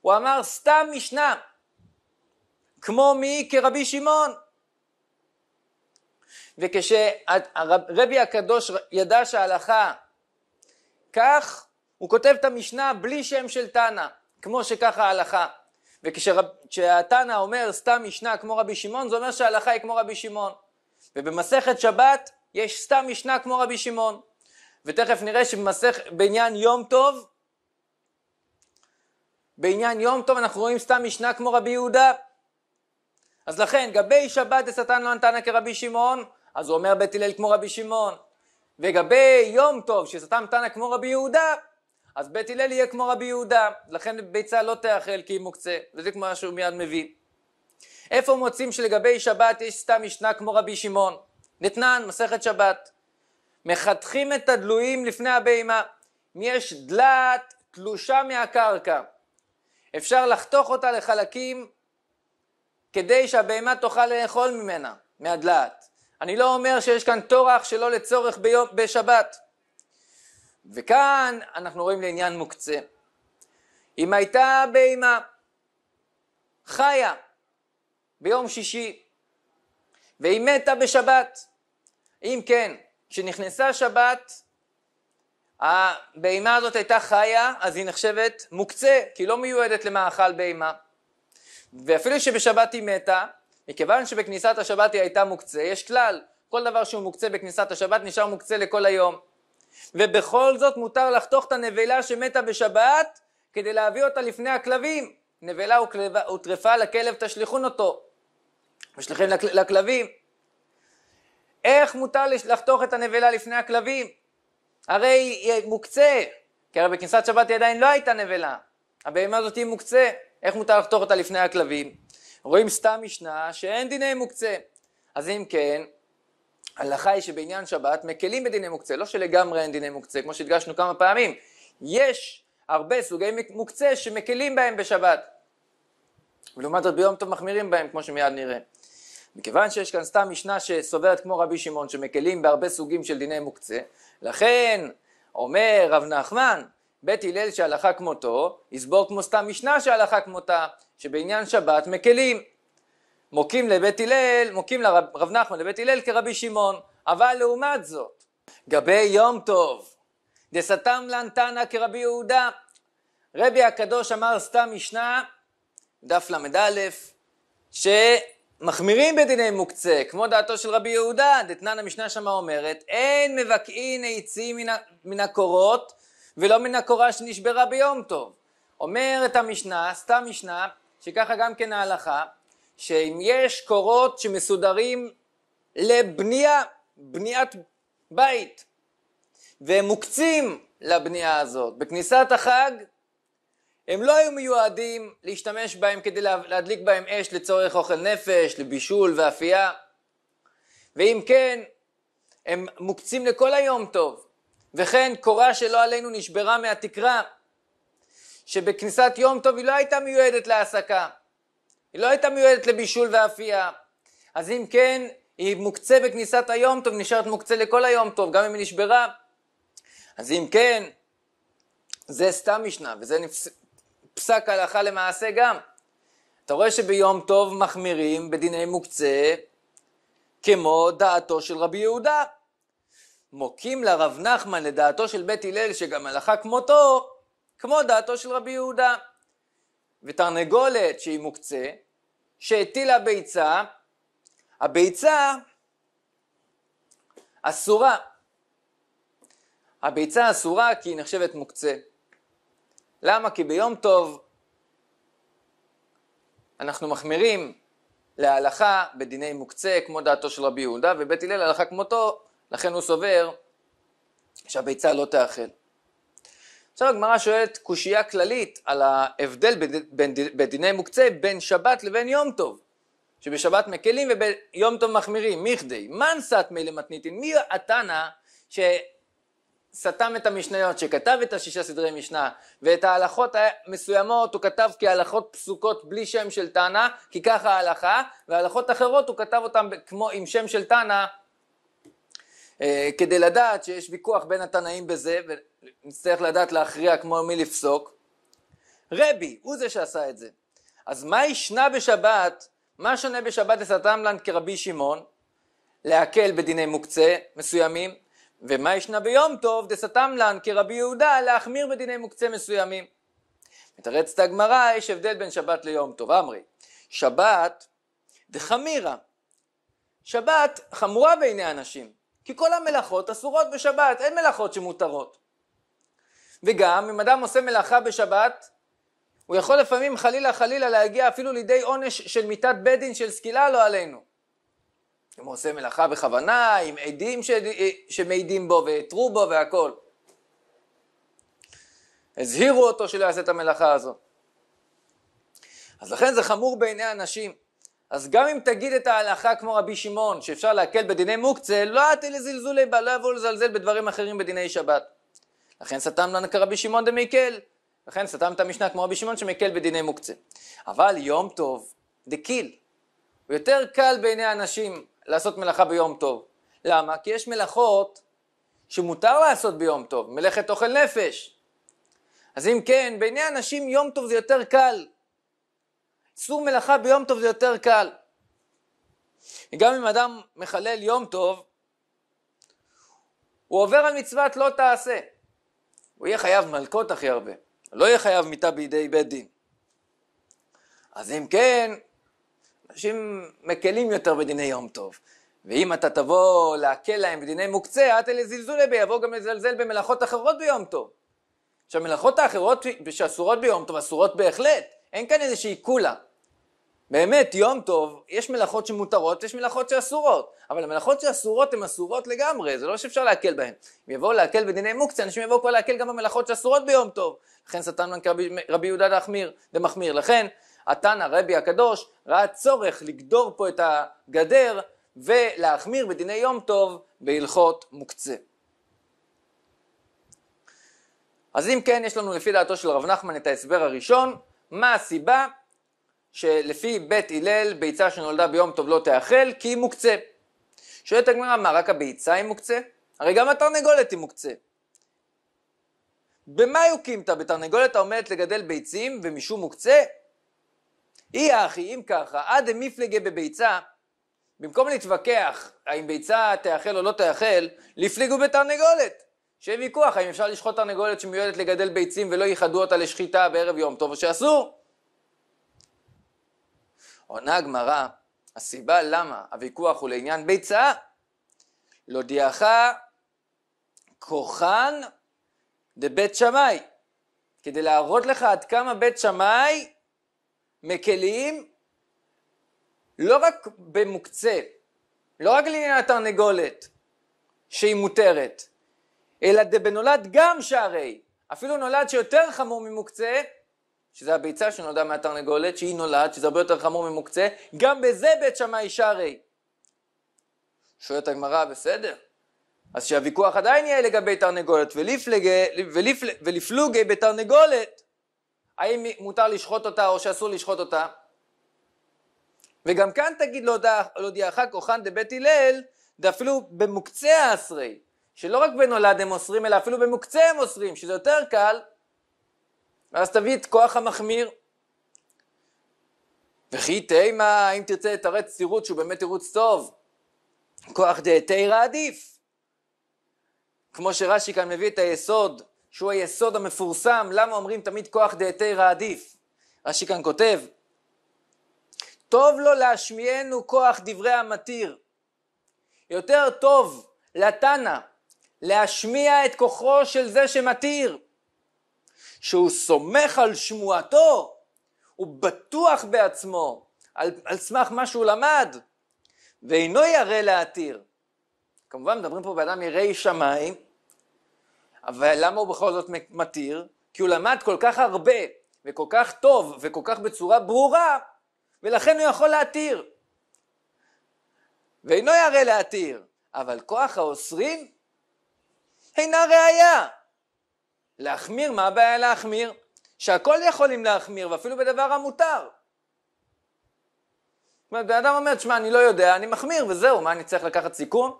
הוא אמר סתם משנה כמו מי כרבי שמעון. וכשרבי הקדוש ידע שההלכה כך, הוא כותב את המשנה בלי שם של תנא, כמו שככה ההלכה. וכשהתנא אומר סתם משנה כמו רבי שמעון, זה אומר שההלכה היא כמו רבי שמעון. ובמסכת שבת יש סתם משנה כמו רבי שמעון. ותכף נראה שבעניין יום טוב, בעניין יום טוב אנחנו רואים סתם משנה כמו רבי יהודה. אז לכן, גבי שבת דשטן לא נתנה כרבי שמעון, אז הוא אומר בית הלל כמו רבי שמעון. וגבי יום טוב, ששטן נתנה כמו רבי יהודה, אז בית הלל יהיה כמו רבי יהודה. לכן ביצה לא תאכל כי היא מוקצה, וזה כמו מה שהוא מיד מביא. איפה מוצאים שלגבי שבת יש סתם משנה כמו רבי שמעון? נתנן, מסכת שבת. מחתכים את הדלויים לפני הבהמה. יש דלת תלושה מהקרקע. אפשר לחתוך אותה לחלקים כדי שהבהמה תוכל לאכול ממנה, מהדלעת. אני לא אומר שיש כאן טורח שלא לצורך ביום, בשבת. וכאן אנחנו רואים לעניין מוקצה. אם הייתה בהמה חיה ביום שישי והיא מתה בשבת, אם כן, כשנכנסה שבת הבהמה הזאת הייתה חיה, אז היא נחשבת מוקצה, כי היא לא מיועדת למאכל בהמה. ואפילו שבשבת היא מתה, מכיוון שבכניסת השבת היא הייתה מוקצה, יש כלל, כל דבר שהוא מוקצה בכניסת השבת נשאר מוקצה לכל היום. ובכל זאת מותר לחתוך את הנבלה שמתה בשבת כדי להביא אותה לפני הכלבים. נבלה וטרפה לכלב תשליכון אותו. משליכים לכלבים. איך מותר לחתוך את הנבלה לפני הכלבים? הרי היא מוקצה, כי הרי בכניסת שבת היא עדיין לא הייתה נבלה. הבהמה הזאת היא מוקצה. איך מותר לחתוך אותה לפני הכלבים? רואים סתם משנה שאין דיני מוקצה. אז אם כן, ההלכה היא שבעניין שבת מקלים בדיני מוקצה, לא שלגמרי אין דיני מוקצה, כמו שהדגשנו כמה פעמים. יש הרבה סוגי מוקצה שמקלים בהם בשבת. ולעומת זאת ביום טוב מחמירים בהם, כמו שמיד נראה. מכיוון שיש כאן סתם משנה שסוברת כמו רבי שמעון, שמקלים בהרבה סוגים של דיני מוקצה, לכן אומר רב נחמן, בית הלל שהלכה כמותו, יסבור כמו סתם משנה שהלכה כמותה, שבעניין שבת מקלים. מוקים לבית הלל, מוקים לרב נחמן לבית הלל כרבי שמעון, אבל לעומת זאת, גבי יום טוב, דסתם לן תנא כרבי יהודה, רבי הקדוש אמר סתם משנה, דף ל"א, שמחמירים בדיני מוקצה, כמו דעתו של רבי יהודה, דתנן המשנה שמה אומרת, אין מבקעין עצים מן הקורות ולא מן הקורה שנשברה ביום טוב. אומרת המשנה, סתם משנה, שככה גם כן ההלכה, שאם יש קורות שמסודרים לבנייה, בניית בית, והם מוקצים לבנייה הזאת, בכניסת החג הם לא היו מיועדים להשתמש בהם כדי להדליק בהם אש לצורך אוכל נפש, לבישול ואפייה. ואם כן, הם מוקצים לכל היום טוב. וכן קורה שלא עלינו נשברה מהתקרה, שבכניסת יום טוב היא לא הייתה מיועדת להעסקה, היא לא הייתה מיועדת לבישול ואפייה. אז אם כן, היא מוקצה בכניסת היום טוב, נשארת מוקצה לכל היום טוב, גם אם היא נשברה. אז אם כן, זה סתם משנה, וזה נפס... פסק הלכה למעשה גם. אתה רואה שביום טוב מחמירים בדיני מוקצה, כמו דעתו של רבי יהודה. מוקים לרב נחמן לדעתו של בית הלל שגם הלכה כמותו, כמו דעתו של רבי יהודה. ותרנגולת שהיא מוקצה, שהטילה ביצה, הביצה אסורה. הביצה אסורה כי היא נחשבת מוקצה. למה? כי ביום טוב אנחנו מחמירים להלכה בדיני מוקצה, כמו דעתו של רבי יהודה, ובית הלל הלכה כמותו, לכן הוא סובר שהביצה לא תאכל. עכשיו הגמרא שואלת קושייה כללית על ההבדל בדיני מוקצה בין שבת לבין יום טוב. שבשבת מקלים וביום טוב מחמירים, מיכדי, מן סתמי למתניתין מי התנא שסתם את המשניות, שכתב את השישה סדרי משנה ואת ההלכות המסוימות הוא כתב כהלכות פסוקות בלי שם של תנא, כי ככה ההלכה, והלכות אחרות הוא כתב אותן כמו עם שם של תנא אה, כדי לדעת שיש ויכוח בין התנאים בזה, ונצטרך לדעת להכריע כמו מי לפסוק. רבי, הוא זה שעשה את זה. אז מה ישנה בשבת, מה שונה בשבת לסתמלן כרבי שמעון? להקל בדיני מוקצה מסוימים, ומה ישנה ביום טוב דסתמלן כרבי יהודה להחמיר בדיני מוקצה מסוימים. מתרצת הגמרא, יש הבדל בין שבת ליום טוב. אמרי, שבת דחמירה. שבת חמורה בעיני אנשים. כי כל המלאכות אסורות בשבת, אין מלאכות שמותרות. וגם, אם אדם עושה מלאכה בשבת, הוא יכול לפעמים חלילה חלילה להגיע אפילו לידי עונש של מיתת בית דין של סקילה לא עלינו. אם הוא עושה מלאכה בכוונה, עם עדים ש... אה, שמעידים בו והתרו בו והכל. הזהירו אותו שלא יעשה את המלאכה הזו. אז לכן זה חמור בעיני אנשים. אז גם אם תגיד את ההלכה כמו רבי שמעון, שאפשר להקל בדיני מוקצה, לא יעטי לזלזולי בה, לא יבואו לזלזל בדברים אחרים בדיני שבת. לכן סתם לנו כרבי שמעון דמקל, לכן סתם את המשנה כמו רבי שמעון שמקל בדיני מוקצה. אבל יום טוב, דקיל, הוא יותר קל בעיני האנשים לעשות מלאכה ביום טוב. למה? כי יש מלאכות שמותר לעשות ביום טוב, מלאכת אוכל נפש. אז אם כן, בעיני אנשים יום טוב זה יותר קל, סור מלאכה ביום טוב זה יותר קל. גם אם אדם מחלל יום טוב, הוא עובר על מצוות לא תעשה. הוא יהיה חייב מלקות הכי הרבה, לא יהיה חייב מיתה בידי בית דין. אז אם כן, אנשים מקלים יותר בדיני יום טוב. ואם אתה תבוא להקל להם בדיני מוקצה, אל לזלזול בי, יבוא גם לזלזל במלאכות אחרות ביום טוב. שהמלאכות האחרות שאסורות ביום טוב אסורות בהחלט, אין כאן איזושהי קולה. באמת, יום טוב, יש מלאכות שמותרות ויש מלאכות שאסורות, אבל המלאכות שאסורות הן אסורות לגמרי, זה לא שאפשר להקל בהן. אם יבואו להקל בדיני מוקצה, אנשים יבואו כבר להקל גם במלאכות שאסורות ביום טוב. לכן שטן מנק רבי, רבי יהודה דחמיר, דמחמיר. לכן, התנא רבי הקדוש ראה צורך לגדור פה את הגדר ולהחמיר בדיני יום טוב בהלכות מוקצה. אז אם כן, יש לנו לפי דעתו של רב נחמן את ההסבר הראשון, מה הסיבה שלפי בית הלל ביצה שנולדה ביום טוב לא תאכל כי היא מוקצה. שואלת הגמרא, מה רק הביצה היא מוקצה? הרי גם התרנגולת היא מוקצה. במה יוקימת? בתרנגולת העומדת לגדל ביצים ומשום מוקצה? אי אחי, אם ככה, עד דמיפלגה בביצה, במקום להתווכח האם ביצה תאכל או לא תאכל, לפליגו בתרנגולת. שיהיה ויכוח האם אפשר לשחוט תרנגולת שמיועדת לגדל ביצים ולא ייחדו אותה לשחיטה בערב יום טוב או שאסור. עונה הגמרא, הסיבה למה הוויכוח הוא לעניין ביצה, להודיעך כוחן דבית שמאי, כדי להראות לך עד כמה בית שמאי מקלים לא רק במוקצה, לא רק לעניין התרנגולת שהיא מותרת, אלא דבנולד גם שערי, אפילו נולד שיותר חמור ממוקצה, שזה הביצה שנולדה מהתרנגולת, שהיא נולד, שזה הרבה יותר חמור ממוקצה, גם בזה בית שמאי שערי. שואלת הגמרא, בסדר, אז שהוויכוח עדיין יהיה לגבי תרנגולת, ולפלגי, ולפל, ולפלוגי בתרנגולת, האם מותר לשחוט אותה או שאסור לשחוט אותה? וגם כאן תגיד להודיעך לא לא כוחן דבית הלל, דאפילו במוקצה האסרי, שלא רק בנולד הם אוסרים, אלא אפילו במוקצה הם אוסרים, שזה יותר קל, ואז תביא את כוח המחמיר. וכי תימה, אם תרצה לתרץ תירוץ שהוא באמת תירוץ טוב, כוח דהתירא עדיף. כמו שרש"י כאן מביא את היסוד, שהוא היסוד המפורסם, למה אומרים תמיד כוח דהתירא עדיף? רש"י כאן כותב, טוב לו להשמיענו כוח דברי המתיר. יותר טוב לתנא להשמיע את כוחו של זה שמתיר, שהוא סומך על שמועתו, הוא בטוח בעצמו, על, על סמך מה שהוא למד, ואינו ירא להתיר. כמובן מדברים פה באדם יראי שמיים, אבל למה הוא בכל זאת מתיר? כי הוא למד כל כך הרבה, וכל כך טוב, וכל כך בצורה ברורה, ולכן הוא יכול להתיר. ואינו ירא להתיר, אבל כוח האוסרים אינה ראייה. להחמיר, מה הבעיה להחמיר? שהכל יכולים להחמיר, ואפילו בדבר המותר. זאת אומרת, האדם אומר, שמע, אני לא יודע, אני מחמיר וזהו, מה, אני צריך לקחת סיכון?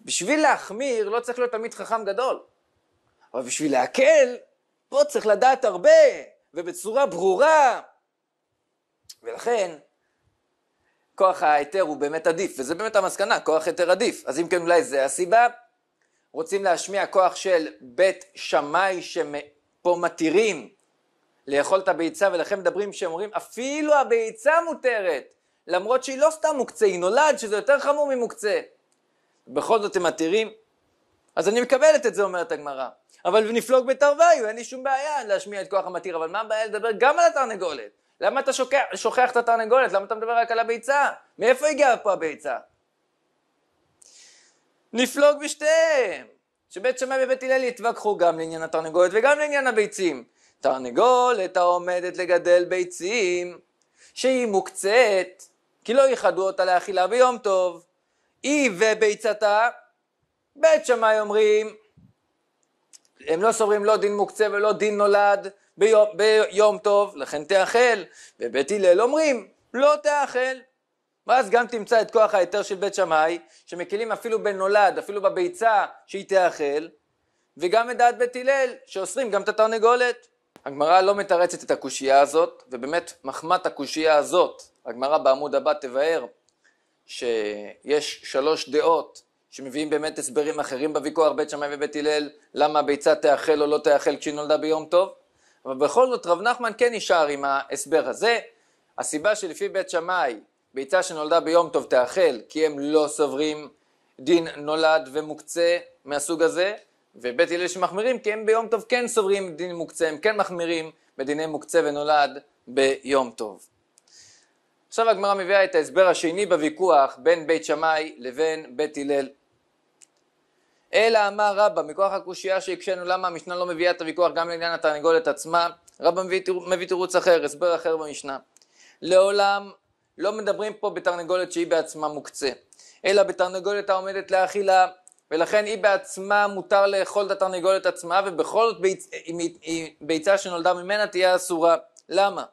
בשביל להחמיר לא צריך להיות תלמיד חכם גדול, אבל בשביל להקל, פה צריך לדעת הרבה, ובצורה ברורה. ולכן, כוח ההיתר הוא באמת עדיף, וזה באמת המסקנה, כוח היתר עדיף. אז אם כן, אולי זה הסיבה רוצים להשמיע כוח של בית שמאי שפה מתירים לאכול את הביצה ולכן מדברים שאומרים אפילו הביצה מותרת למרות שהיא לא סתם מוקצה, היא נולד שזה יותר חמור ממוקצה. בכל זאת הם מתירים אז אני מקבלת את זה אומרת הגמרא אבל נפלוג בתרוויו אין לי שום בעיה להשמיע את כוח המתיר אבל מה הבעיה לדבר גם על התרנגולת? למה אתה שוכח, שוכח את התרנגולת? למה אתה מדבר רק על הביצה? מאיפה הגיעה פה הביצה? נפלוג בשתיהם. שבית שמאי ובית הלל יתווכחו גם לעניין התרנגולת וגם לעניין הביצים. תרנגולת העומדת לגדל ביצים, שהיא מוקצת, כי לא ייחדו אותה לאכילה ביום טוב. היא וביצתה, בית שמאי אומרים, הם לא סוברים לא דין מוקצה ולא דין נולד ביום, ביום טוב, לכן תאכל. ובית הלל אומרים, לא תאכל. ואז גם תמצא את כוח ההיתר של בית שמאי, שמקלים אפילו בנולד, אפילו בביצה שהיא תאכל, וגם את דעת בית הלל, שאוסרים גם את התרנגולת. הגמרא לא מתרצת את הקושייה הזאת, ובאמת מחמת הקושייה הזאת, הגמרא בעמוד הבא תבהר שיש שלוש דעות שמביאים באמת הסברים אחרים בוויכוח בית שמאי ובית הלל, למה הביצה תאכל או לא תאכל כשהיא נולדה ביום טוב, אבל בכל זאת רב נחמן כן נשאר עם ההסבר הזה. הסיבה שלפי בית שמאי ביצה שנולדה ביום טוב תאכל, כי הם לא סוברים דין נולד ומוקצה מהסוג הזה, ובית הלל שמחמירים, כי הם ביום טוב כן סוברים דין מוקצה, הם כן מחמירים בדיני מוקצה ונולד ביום טוב. עכשיו הגמרא מביאה את ההסבר השני בוויכוח בין בית שמאי לבין בית הלל. אלא אמר רבא, מכוח הקושייה שהקשינו למה המשנה לא מביאה את הוויכוח גם לעניין התרנגולת עצמה, רבא מביא, מביא תירוץ אחר, הסבר אחר במשנה. לעולם לא מדברים פה בתרנגולת שהיא בעצמה מוקצה, אלא בתרנגולת העומדת לאכילה, ולכן היא בעצמה מותר לאכול את התרנגולת עצמה, ובכל זאת ביצ... ביצה שנולדה ממנה תהיה אסורה. למה?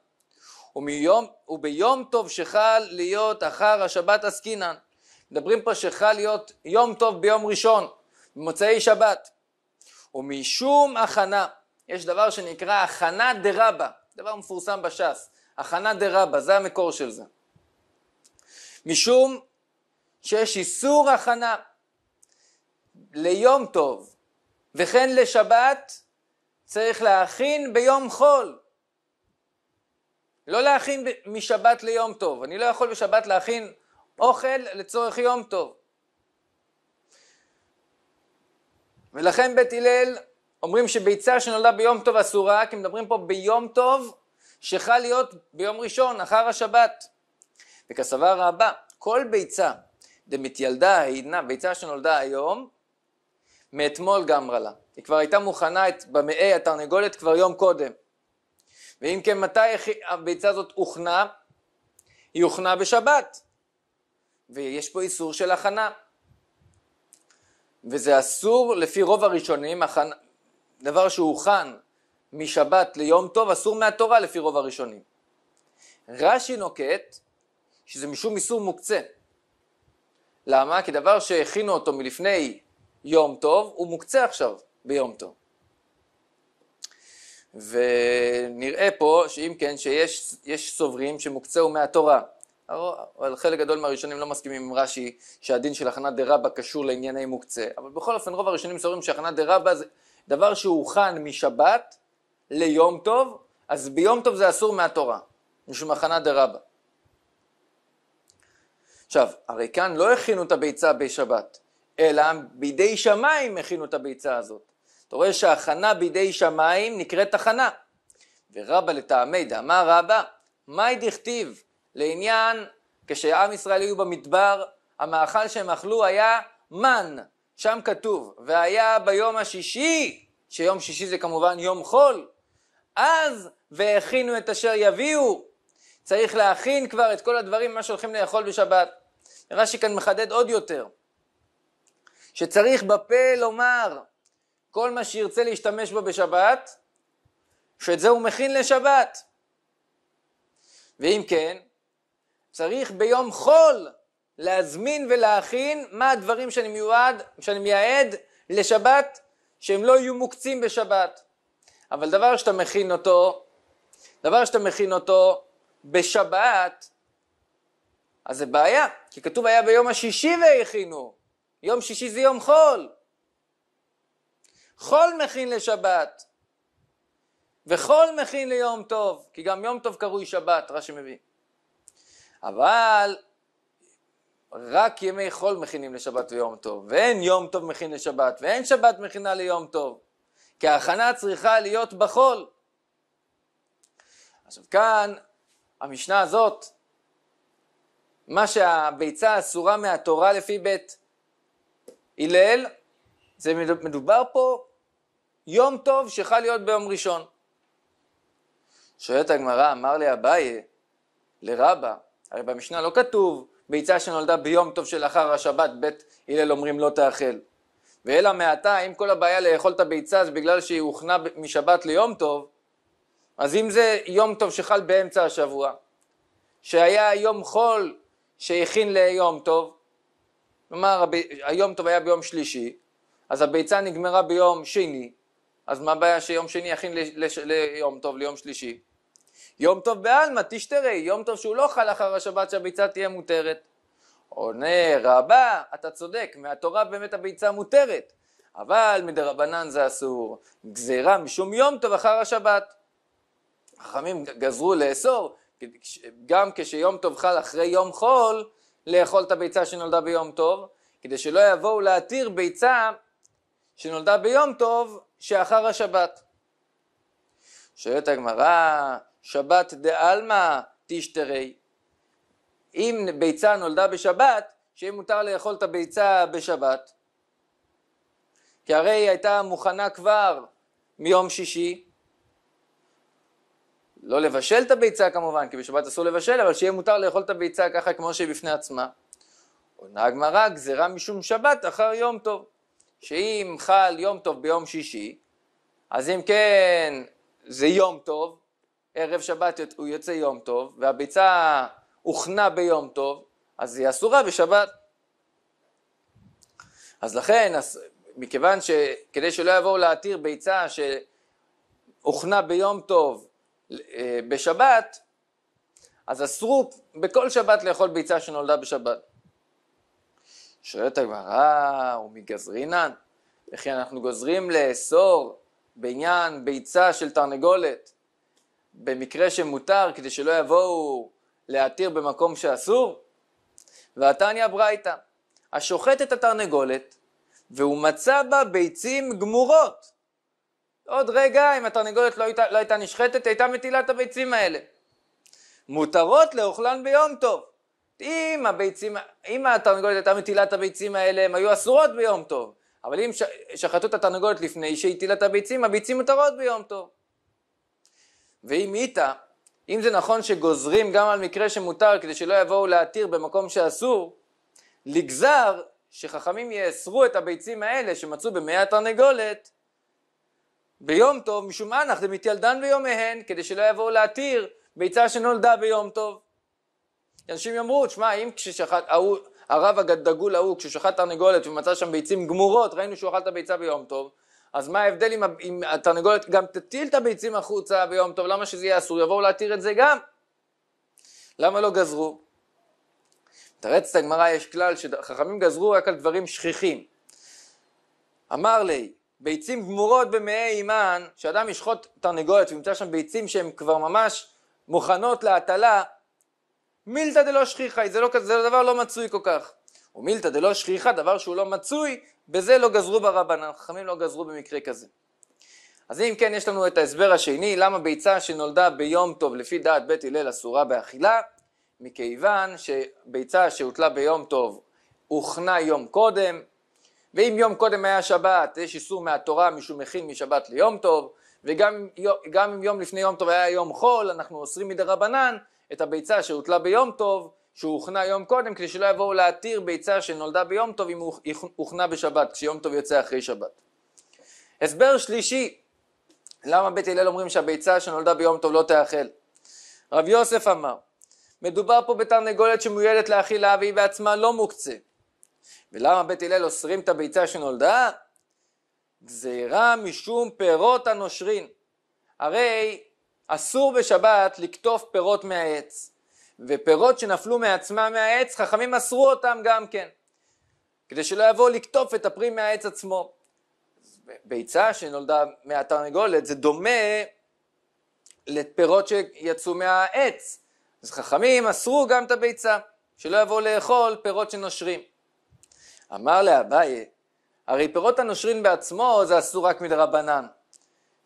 ומיום, וביום טוב שחל להיות אחר השבת עסקינן. מדברים פה שחל להיות יום טוב ביום ראשון, במוצאי שבת. ומשום הכנה, יש דבר שנקרא הכנה דרבה, דבר מפורסם בש"ס, הכנה דרבה, זה המקור של זה. משום שיש איסור הכנה ליום טוב וכן לשבת צריך להכין ביום חול. לא להכין משבת ליום טוב, אני לא יכול בשבת להכין אוכל לצורך יום טוב. ולכן בית הלל אומרים שביצה שנולדה ביום טוב אסורה, כי מדברים פה ביום טוב שחל להיות ביום ראשון, אחר השבת. וכסבר הבא, כל ביצה דמתיילדה הידנה ביצה שנולדה היום, מאתמול גמרה לה. היא כבר הייתה מוכנה את, במעי התרנגולת כבר יום קודם. ואם כן, מתי הביצה הזאת הוכנה? היא הוכנה בשבת. ויש פה איסור של הכנה. וזה אסור לפי רוב הראשונים, הכנ... דבר שהוכן משבת ליום טוב אסור מהתורה לפי רוב הראשונים. רש"י נוקט שזה משום איסור מוקצה. למה? כי דבר שהכינו אותו מלפני יום טוב, הוא מוקצה עכשיו ביום טוב. ונראה פה, שאם כן, שיש סוברים שמוקצה הוא מהתורה. אבל חלק גדול מהראשונים לא מסכימים עם רש"י שהדין של הכנת דה דרבה קשור לענייני מוקצה. אבל בכל אופן, רוב הראשונים סוברים שהכנת דה דרבה זה דבר שהוכן משבת ליום טוב, אז ביום טוב זה אסור מהתורה, משום הכנת דה דרבה. עכשיו, הרי כאן לא הכינו את הביצה בשבת, אלא בידי שמיים הכינו את הביצה הזאת. אתה רואה שהכנה בידי שמיים נקראת הכנה. ורבא לטעמי דאמר רבא, מאי דכתיב לעניין כשעם ישראל היו במדבר, המאכל שהם אכלו היה מן, שם כתוב, והיה ביום השישי, שיום שישי זה כמובן יום חול, אז והכינו את אשר יביאו. צריך להכין כבר את כל הדברים, מה שהולכים לאכול בשבת. רש"י כאן מחדד עוד יותר, שצריך בפה לומר כל מה שירצה להשתמש בו בשבת, שאת זה הוא מכין לשבת. ואם כן, צריך ביום חול להזמין ולהכין מה הדברים שאני מיועד, שאני מייעד לשבת, שהם לא יהיו מוקצים בשבת. אבל דבר שאתה מכין אותו, דבר שאתה מכין אותו בשבת, אז זה בעיה, כי כתוב היה ביום השישי והכינו. יום שישי זה יום חול. חול מכין לשבת. וחול מכין ליום טוב, כי גם יום טוב קרוי שבת, רש"י מביא. אבל רק ימי חול מכינים לשבת ויום טוב, ואין יום טוב מכין לשבת, ואין שבת מכינה ליום טוב, כי ההכנה צריכה להיות בחול. עכשיו כאן, המשנה הזאת מה שהביצה אסורה מהתורה לפי בית הלל, זה מדובר פה יום טוב שחל להיות ביום ראשון. שואלת הגמרא, אמר לי אביי לרבה, הרי במשנה לא כתוב ביצה שנולדה ביום טוב שלאחר השבת, בית הלל אומרים לא תאכל. ואלא מעתה, אם כל הבעיה לאכול את הביצה זה בגלל שהיא הוכנה משבת ליום טוב, אז אם זה יום טוב שחל באמצע השבוע, שהיה יום חול שהכין ליום טוב, כלומר היום טוב היה ביום שלישי, אז הביצה נגמרה ביום שני, אז מה הבעיה שיום שני יכין ליום טוב, ליום שלישי? יום טוב בעלמא, תשתרי, יום טוב שהוא לא חל אחר השבת שהביצה תהיה מותרת. עונה רבה, אתה צודק, מהתורה באמת הביצה מותרת, אבל מדרבנן זה אסור, גזירה משום יום טוב אחר השבת. חכמים גזרו לאסור גם כשיום טוב חל אחרי יום חול, לאכול את הביצה שנולדה ביום טוב, כדי שלא יבואו להתיר ביצה שנולדה ביום טוב שאחר השבת. שואלת הגמרא, שבת דעלמא תשתרי. אם ביצה נולדה בשבת, שיהיה מותר לאכול את הביצה בשבת. כי הרי היא הייתה מוכנה כבר מיום שישי, לא לבשל את הביצה כמובן, כי בשבת אסור לבשל, אבל שיהיה מותר לאכול את הביצה ככה כמו שהיא בפני עצמה. עונה הגמרא, גזירה משום שבת אחר יום טוב. שאם חל יום טוב ביום שישי, אז אם כן זה יום טוב, ערב שבת הוא יוצא יום טוב, והביצה הוכנה ביום טוב, אז היא אסורה בשבת. אז לכן, אז, מכיוון שכדי שלא יבואו להתיר ביצה שהוכנה ביום טוב אה, בשבת, אז אסרו בכל שבת לאכול ביצה שנולדה בשבת. שואלת הגמרא, ומגזרינן, וכי אנחנו גוזרים לאסור בעניין ביצה של תרנגולת במקרה שמותר כדי שלא יבואו להתיר במקום שאסור? ועתניא ברייתא, השוחט את התרנגולת והוא מצא בה ביצים גמורות עוד רגע, אם התרנגולת לא הייתה, לא הייתה נשחטת, הייתה מטילה את הביצים האלה. מותרות לאוכלן ביום טוב. אם, הביצים, אם התרנגולת הייתה מטילה את הביצים האלה, הן היו אסורות ביום טוב. אבל אם שחטו את התרנגולת לפני שהיא הטילה את הביצים, הביצים מותרות ביום טוב. ואם איתה, אם זה נכון שגוזרים גם על מקרה שמותר כדי שלא יבואו להתיר במקום שאסור, לגזר שחכמים יאסרו את הביצים האלה שמצאו במאה התרנגולת ביום טוב, משום אנח דמתילדן ביומיהן, כדי שלא יבואו להתיר ביצה שנולדה ביום טוב. אנשים יאמרו, תשמע, אם כששחט, ההוא, הרב הדגול ההוא, כששחט תרנגולת ומצא שם ביצים גמורות, ראינו שהוא אכל את הביצה ביום טוב, אז מה ההבדל אם, אם התרנגולת גם תטיל את הביצים החוצה ביום טוב, למה שזה יהיה אסור? יבואו להתיר את זה גם. למה לא גזרו? תרץ את הגמרא, יש כלל שחכמים גזרו רק על דברים שכיחים. אמר לי, ביצים גמורות במעי אימן, שאדם ישחוט תרנגולת וימצא שם ביצים שהן כבר ממש מוכנות להטלה, מילתא דלא שכיחא, זה, לא, זה דבר לא מצוי כל כך. ומילתא דלא שכיחא, דבר שהוא לא מצוי, בזה לא גזרו ברבן, החכמים לא גזרו במקרה כזה. אז אם כן יש לנו את ההסבר השני, למה ביצה שנולדה ביום טוב לפי דעת בית הלל אסורה באכילה, מכיוון שביצה שהוטלה ביום טוב הוכנה יום קודם, ואם יום קודם היה שבת, יש איסור מהתורה, מישהו מכין משבת ליום טוב, וגם אם יום לפני יום טוב היה יום חול, אנחנו אוסרים מדי רבנן את הביצה שהוטלה ביום טוב, שהוכנה יום קודם, כדי שלא יבואו להתיר ביצה שנולדה ביום טוב אם היא הוכנה בשבת, כשיום טוב יוצא אחרי שבת. הסבר שלישי, למה בית הלל אומרים שהביצה שנולדה ביום טוב לא תאכל? רב יוסף אמר, מדובר פה בתרנגולת שמיועדת לאכילה והיא בעצמה לא מוקצה. ולמה בית הלל אוסרים את הביצה שנולדה? גזירה משום פירות הנושרין. הרי אסור בשבת לקטוף פירות מהעץ, ופירות שנפלו מעצמם מהעץ, חכמים אסרו אותם גם כן, כדי שלא יבואו לקטוף את הפרי מהעץ עצמו. ביצה שנולדה מהתרנגולת זה דומה לפירות שיצאו מהעץ, אז חכמים אסרו גם את הביצה, שלא יבואו לאכול פירות שנושרים. אמר לאביי, הרי פירות הנושרין בעצמו זה אסור רק מדרבנן.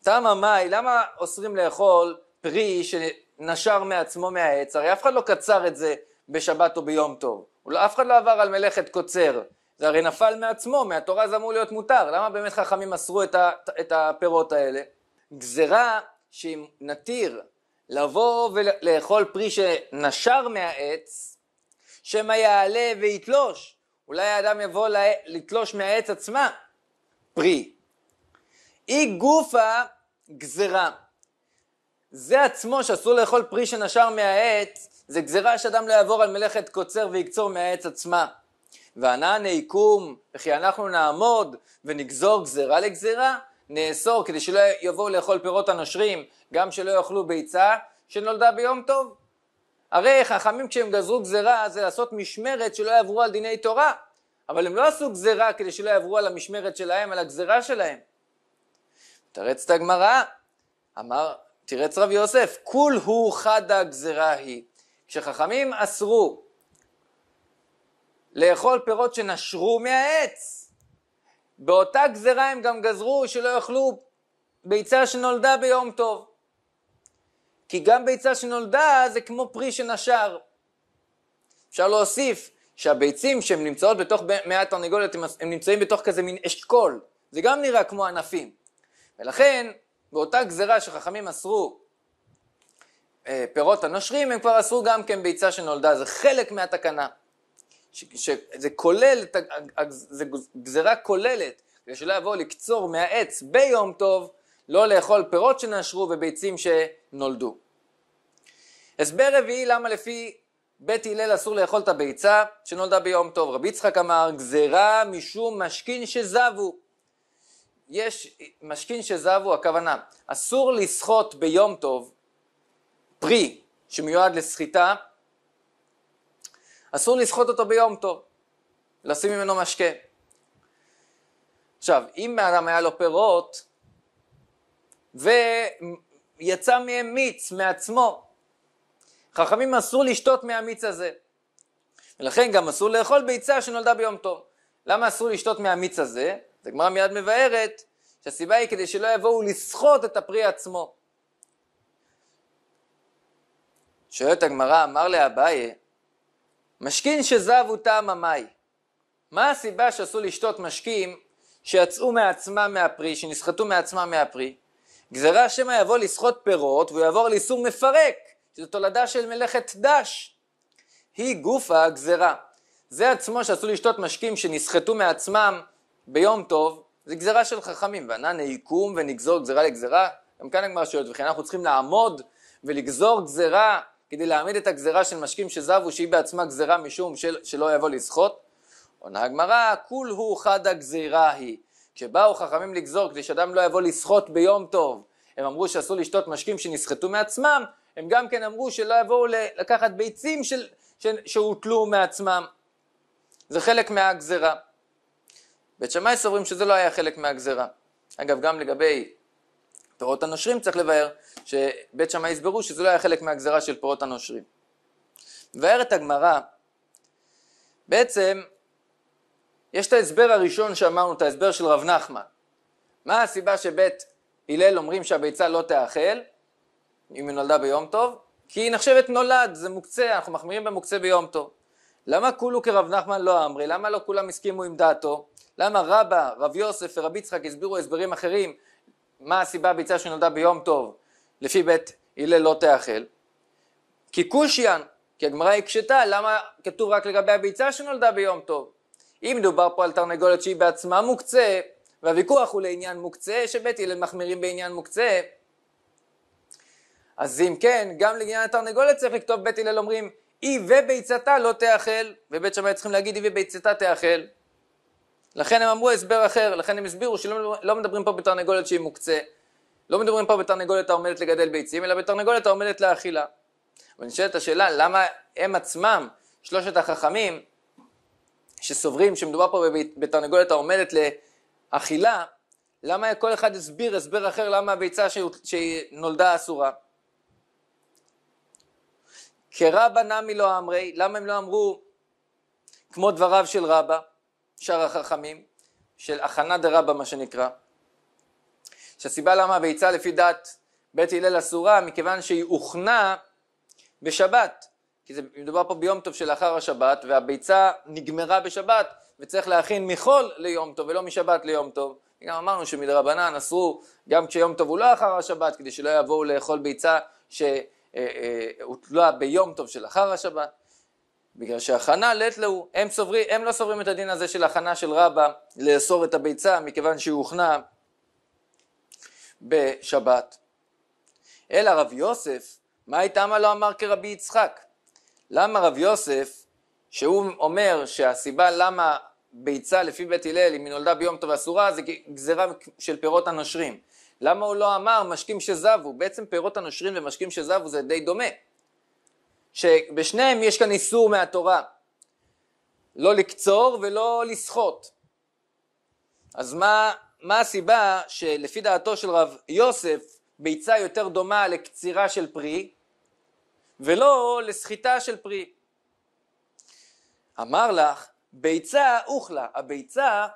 תמה מאי, למה אוסרים לאכול פרי שנשר מעצמו מהעץ? הרי אף אחד לא קצר את זה בשבת או ביום טוב. לא, אף אחד לא עבר על מלאכת קוצר. זה הרי נפל מעצמו, מהתורה זה אמור להיות מותר. למה באמת חכמים אסרו את הפירות האלה? גזרה שאם נתיר לבוא ולאכול פרי שנשר מהעץ, שמא יעלה ויתלוש. אולי האדם יבוא ל... לתלוש מהעץ עצמה פרי. אי גופה גזרה. זה עצמו שאסור לאכול פרי שנשר מהעץ, זה גזרה שאדם לא יעבור על מלאכת קוצר ויקצור מהעץ עצמה. וענן היקום, וכי אנחנו נעמוד ונגזור גזרה לגזרה, נאסור כדי שלא יבואו לאכול פירות הנושרים, גם שלא יאכלו ביצה שנולדה ביום טוב. הרי חכמים כשהם גזרו גזרה זה לעשות משמרת שלא יעברו על דיני תורה, אבל הם לא עשו גזרה כדי שלא יעברו על המשמרת שלהם, על הגזרה שלהם. תרץ את הגמרא, אמר, תרץ רב יוסף, כול הוא חדה גזרה היא. כשחכמים אסרו לאכול פירות שנשרו מהעץ, באותה גזרה הם גם גזרו שלא יאכלו ביצה שנולדה ביום טוב. כי גם ביצה שנולדה זה כמו פרי שנשר. אפשר להוסיף שהביצים שהן נמצאות בתוך מאה התרנגולת, הן נמצאים בתוך כזה מין אשכול, זה גם נראה כמו ענפים. ולכן, באותה גזרה שחכמים אסרו אה, פירות הנושרים, הם כבר אסרו גם כן ביצה שנולדה, זה חלק מהתקנה. ש- ש- זה כולל, זה גזרה כוללת, כדי שלא יבואו לקצור מהעץ ביום טוב, לא לאכול פירות שנשרו וביצים שנולדו. הסבר רביעי למה לפי בית הלל אסור לאכול את הביצה שנולדה ביום טוב. רבי יצחק אמר גזירה משום משכין שזבו. יש משכין שזבו הכוונה אסור לסחוט ביום טוב פרי שמיועד לסחיטה אסור לסחוט אותו ביום טוב לשים ממנו משקה עכשיו אם האדם היה לו פירות ויצא מהם מיץ מעצמו. חכמים אסור לשתות מהמיץ הזה. ולכן גם אסור לאכול ביצה שנולדה ביום טוב. למה אסור לשתות מהמיץ הזה? הגמרא מיד מבארת שהסיבה היא כדי שלא יבואו לסחוט את הפרי עצמו. שואלת הגמרא, אמר לאביי, משכין שזב הוא טעם המאי. מה הסיבה שאסור לשתות משקים שיצאו מעצמם מהפרי, שנסחטו מעצמם מהפרי? גזרה שמא יבוא לסחוט פירות והוא יעבור לאיסור מפרק, שזו תולדה של מלאכת דש. היא גוף הגזרה. זה עצמו שעשו לשתות משקים שנסחטו מעצמם ביום טוב, זה גזרה של חכמים, וענן היקום ונגזור גזרה לגזרה, גם כאן הגמרא שואלת, וכן אנחנו צריכים לעמוד ולגזור גזרה כדי להעמיד את הגזרה של משקים שזבו שהיא בעצמה גזרה משום של, שלא יבוא לסחוט? עונה הגמרא, כול הוא חד הגזירה היא. כשבאו חכמים לגזור כדי שאדם לא יבוא לסחוט ביום טוב, הם אמרו שאסור לשתות משקים שנסחטו מעצמם, הם גם כן אמרו שלא יבואו לקחת ביצים של, ש, שהוטלו מעצמם. זה חלק מהגזרה. בית שמאי סוברים שזה לא היה חלק מהגזרה. אגב, גם לגבי פירות הנושרים צריך לבאר שבית שמאי הסברו שזה לא היה חלק מהגזרה של פירות הנושרים. מבארת הגמרא, בעצם יש את ההסבר הראשון שאמרנו, את ההסבר של רב נחמן. מה הסיבה שבית הלל אומרים שהביצה לא תאכל, אם היא נולדה ביום טוב? כי היא נחשבת נולד, זה מוקצה, אנחנו מחמירים במוקצה ביום טוב. למה כולו כרב נחמן לא אמרי? למה לא כולם הסכימו עם דעתו? למה רבא, רב יוסף ורב יצחק הסבירו הסברים אחרים מה הסיבה הביצה שנולדה ביום טוב לפי בית הלל לא תאכל? כי קושיין, כי הגמרא הקשתה למה כתוב רק לגבי הביצה שנולדה ביום טוב אם מדובר פה על תרנגולת שהיא בעצמה מוקצה, והוויכוח הוא לעניין מוקצה, שבית הלל מחמירים בעניין מוקצה, אז אם כן, גם לעניין התרנגולת צריך לכתוב בית הלל אומרים היא וביצתה לא תאכל, ובית שמאי צריכים להגיד היא וביצתה תאכל. לכן הם אמרו הסבר אחר, לכן הם הסבירו שלא לא מדברים פה בתרנגולת שהיא מוקצה, לא מדברים פה בתרנגולת העומדת לגדל ביצים, אלא בתרנגולת העומדת לאכילה. ונשאלת השאלה למה הם עצמם, שלושת החכמים, שסוברים שמדובר פה בתרנגולת העומדת לאכילה, למה כל אחד הסביר הסבר אחר למה הביצה שנולדה אסורה? כרבא נמי לא אמרי, למה הם לא אמרו כמו דבריו של רבא, שאר החכמים, של הכנה דרבא מה שנקרא, שהסיבה למה הביצה לפי דת בית הלל אסורה, מכיוון שהיא הוכנה בשבת. כי זה מדובר פה ביום טוב שלאחר השבת, והביצה נגמרה בשבת, וצריך להכין מחול ליום טוב ולא משבת ליום טוב. גם אמרנו שמדרבנן אסרו גם כשיום טוב הוא לא אחר השבת, כדי שלא יבואו לאכול ביצה שהוטלה ביום טוב של אחר השבת. בגלל שהכנה לית להו, הם, סוברי, הם לא סוברים את הדין הזה של הכנה של רבא לאסור את הביצה מכיוון שהיא הוכנה בשבת. אלא רב יוסף, מה איתמה לא אמר כרבי יצחק? למה רב יוסף, שהוא אומר שהסיבה למה ביצה לפי בית הלל, אם היא נולדה ביום טוב אסורה, זה גזירה של פירות הנושרים. למה הוא לא אמר משקים שזבו? בעצם פירות הנושרים ומשקים שזבו זה די דומה. שבשניהם יש כאן איסור מהתורה. לא לקצור ולא לסחוט. אז מה, מה הסיבה שלפי דעתו של רב יוסף ביצה יותר דומה לקצירה של פרי ולא לסחיטה של פרי. אמר לך, ביצה אוכלה, הביצה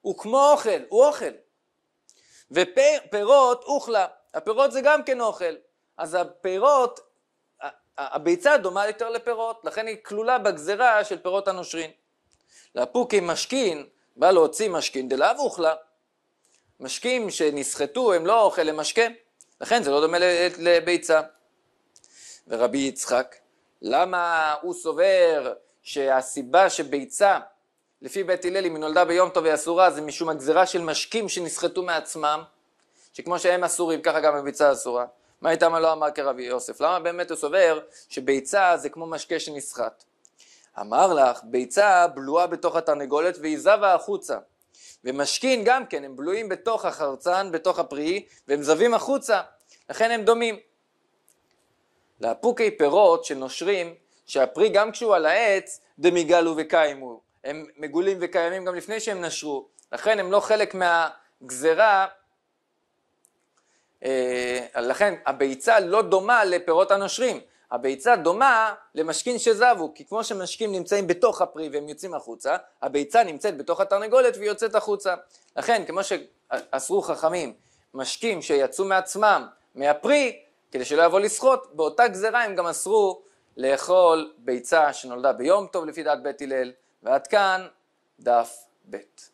הוא כמו אוכל, הוא אוכל. ופירות אוכלה, הפירות זה גם כן אוכל. אז הפירות, הביצה דומה יותר לפירות, לכן היא כלולה בגזרה של פירות הנושרין. לאפוקי משכין, בא להוציא משכין דלאו אוכלה. משקים שנסחטו הם לא אוכל למשקה, לכן זה לא דומה לביצה. ורבי יצחק? למה הוא סובר שהסיבה שביצה לפי בית הלל אם היא נולדה ביום טוב היא אסורה זה משום הגזירה של משקים שנסחטו מעצמם שכמו שהם אסורים ככה גם הביצה אסורה מה מה לא אמר כרבי יוסף? למה באמת הוא סובר שביצה זה כמו משקה שנסחט? אמר לך ביצה בלועה בתוך התרנגולת והיא זבה החוצה ומשקין גם כן הם בלועים בתוך החרצן בתוך הפרי והם זבים החוצה לכן הם דומים לאפוקי פירות שנושרים, שהפרי גם כשהוא על העץ, דמיגלו וקיימו. הם מגולים וקיימים גם לפני שהם נשרו, לכן הם לא חלק מהגזרה, אה, לכן הביצה לא דומה לפירות הנושרים. הביצה דומה למשכין שזבו, כי כמו שמשכין נמצאים בתוך הפרי והם יוצאים החוצה, הביצה נמצאת בתוך התרנגולת והיא יוצאת החוצה. לכן, כמו שאסרו חכמים, משקים שיצאו מעצמם, מהפרי, כדי שלא יבוא לסחוט, באותה גזרה הם גם אסרו לאכול ביצה שנולדה ביום טוב לפי דעת בית הלל, ועד כאן דף ב'.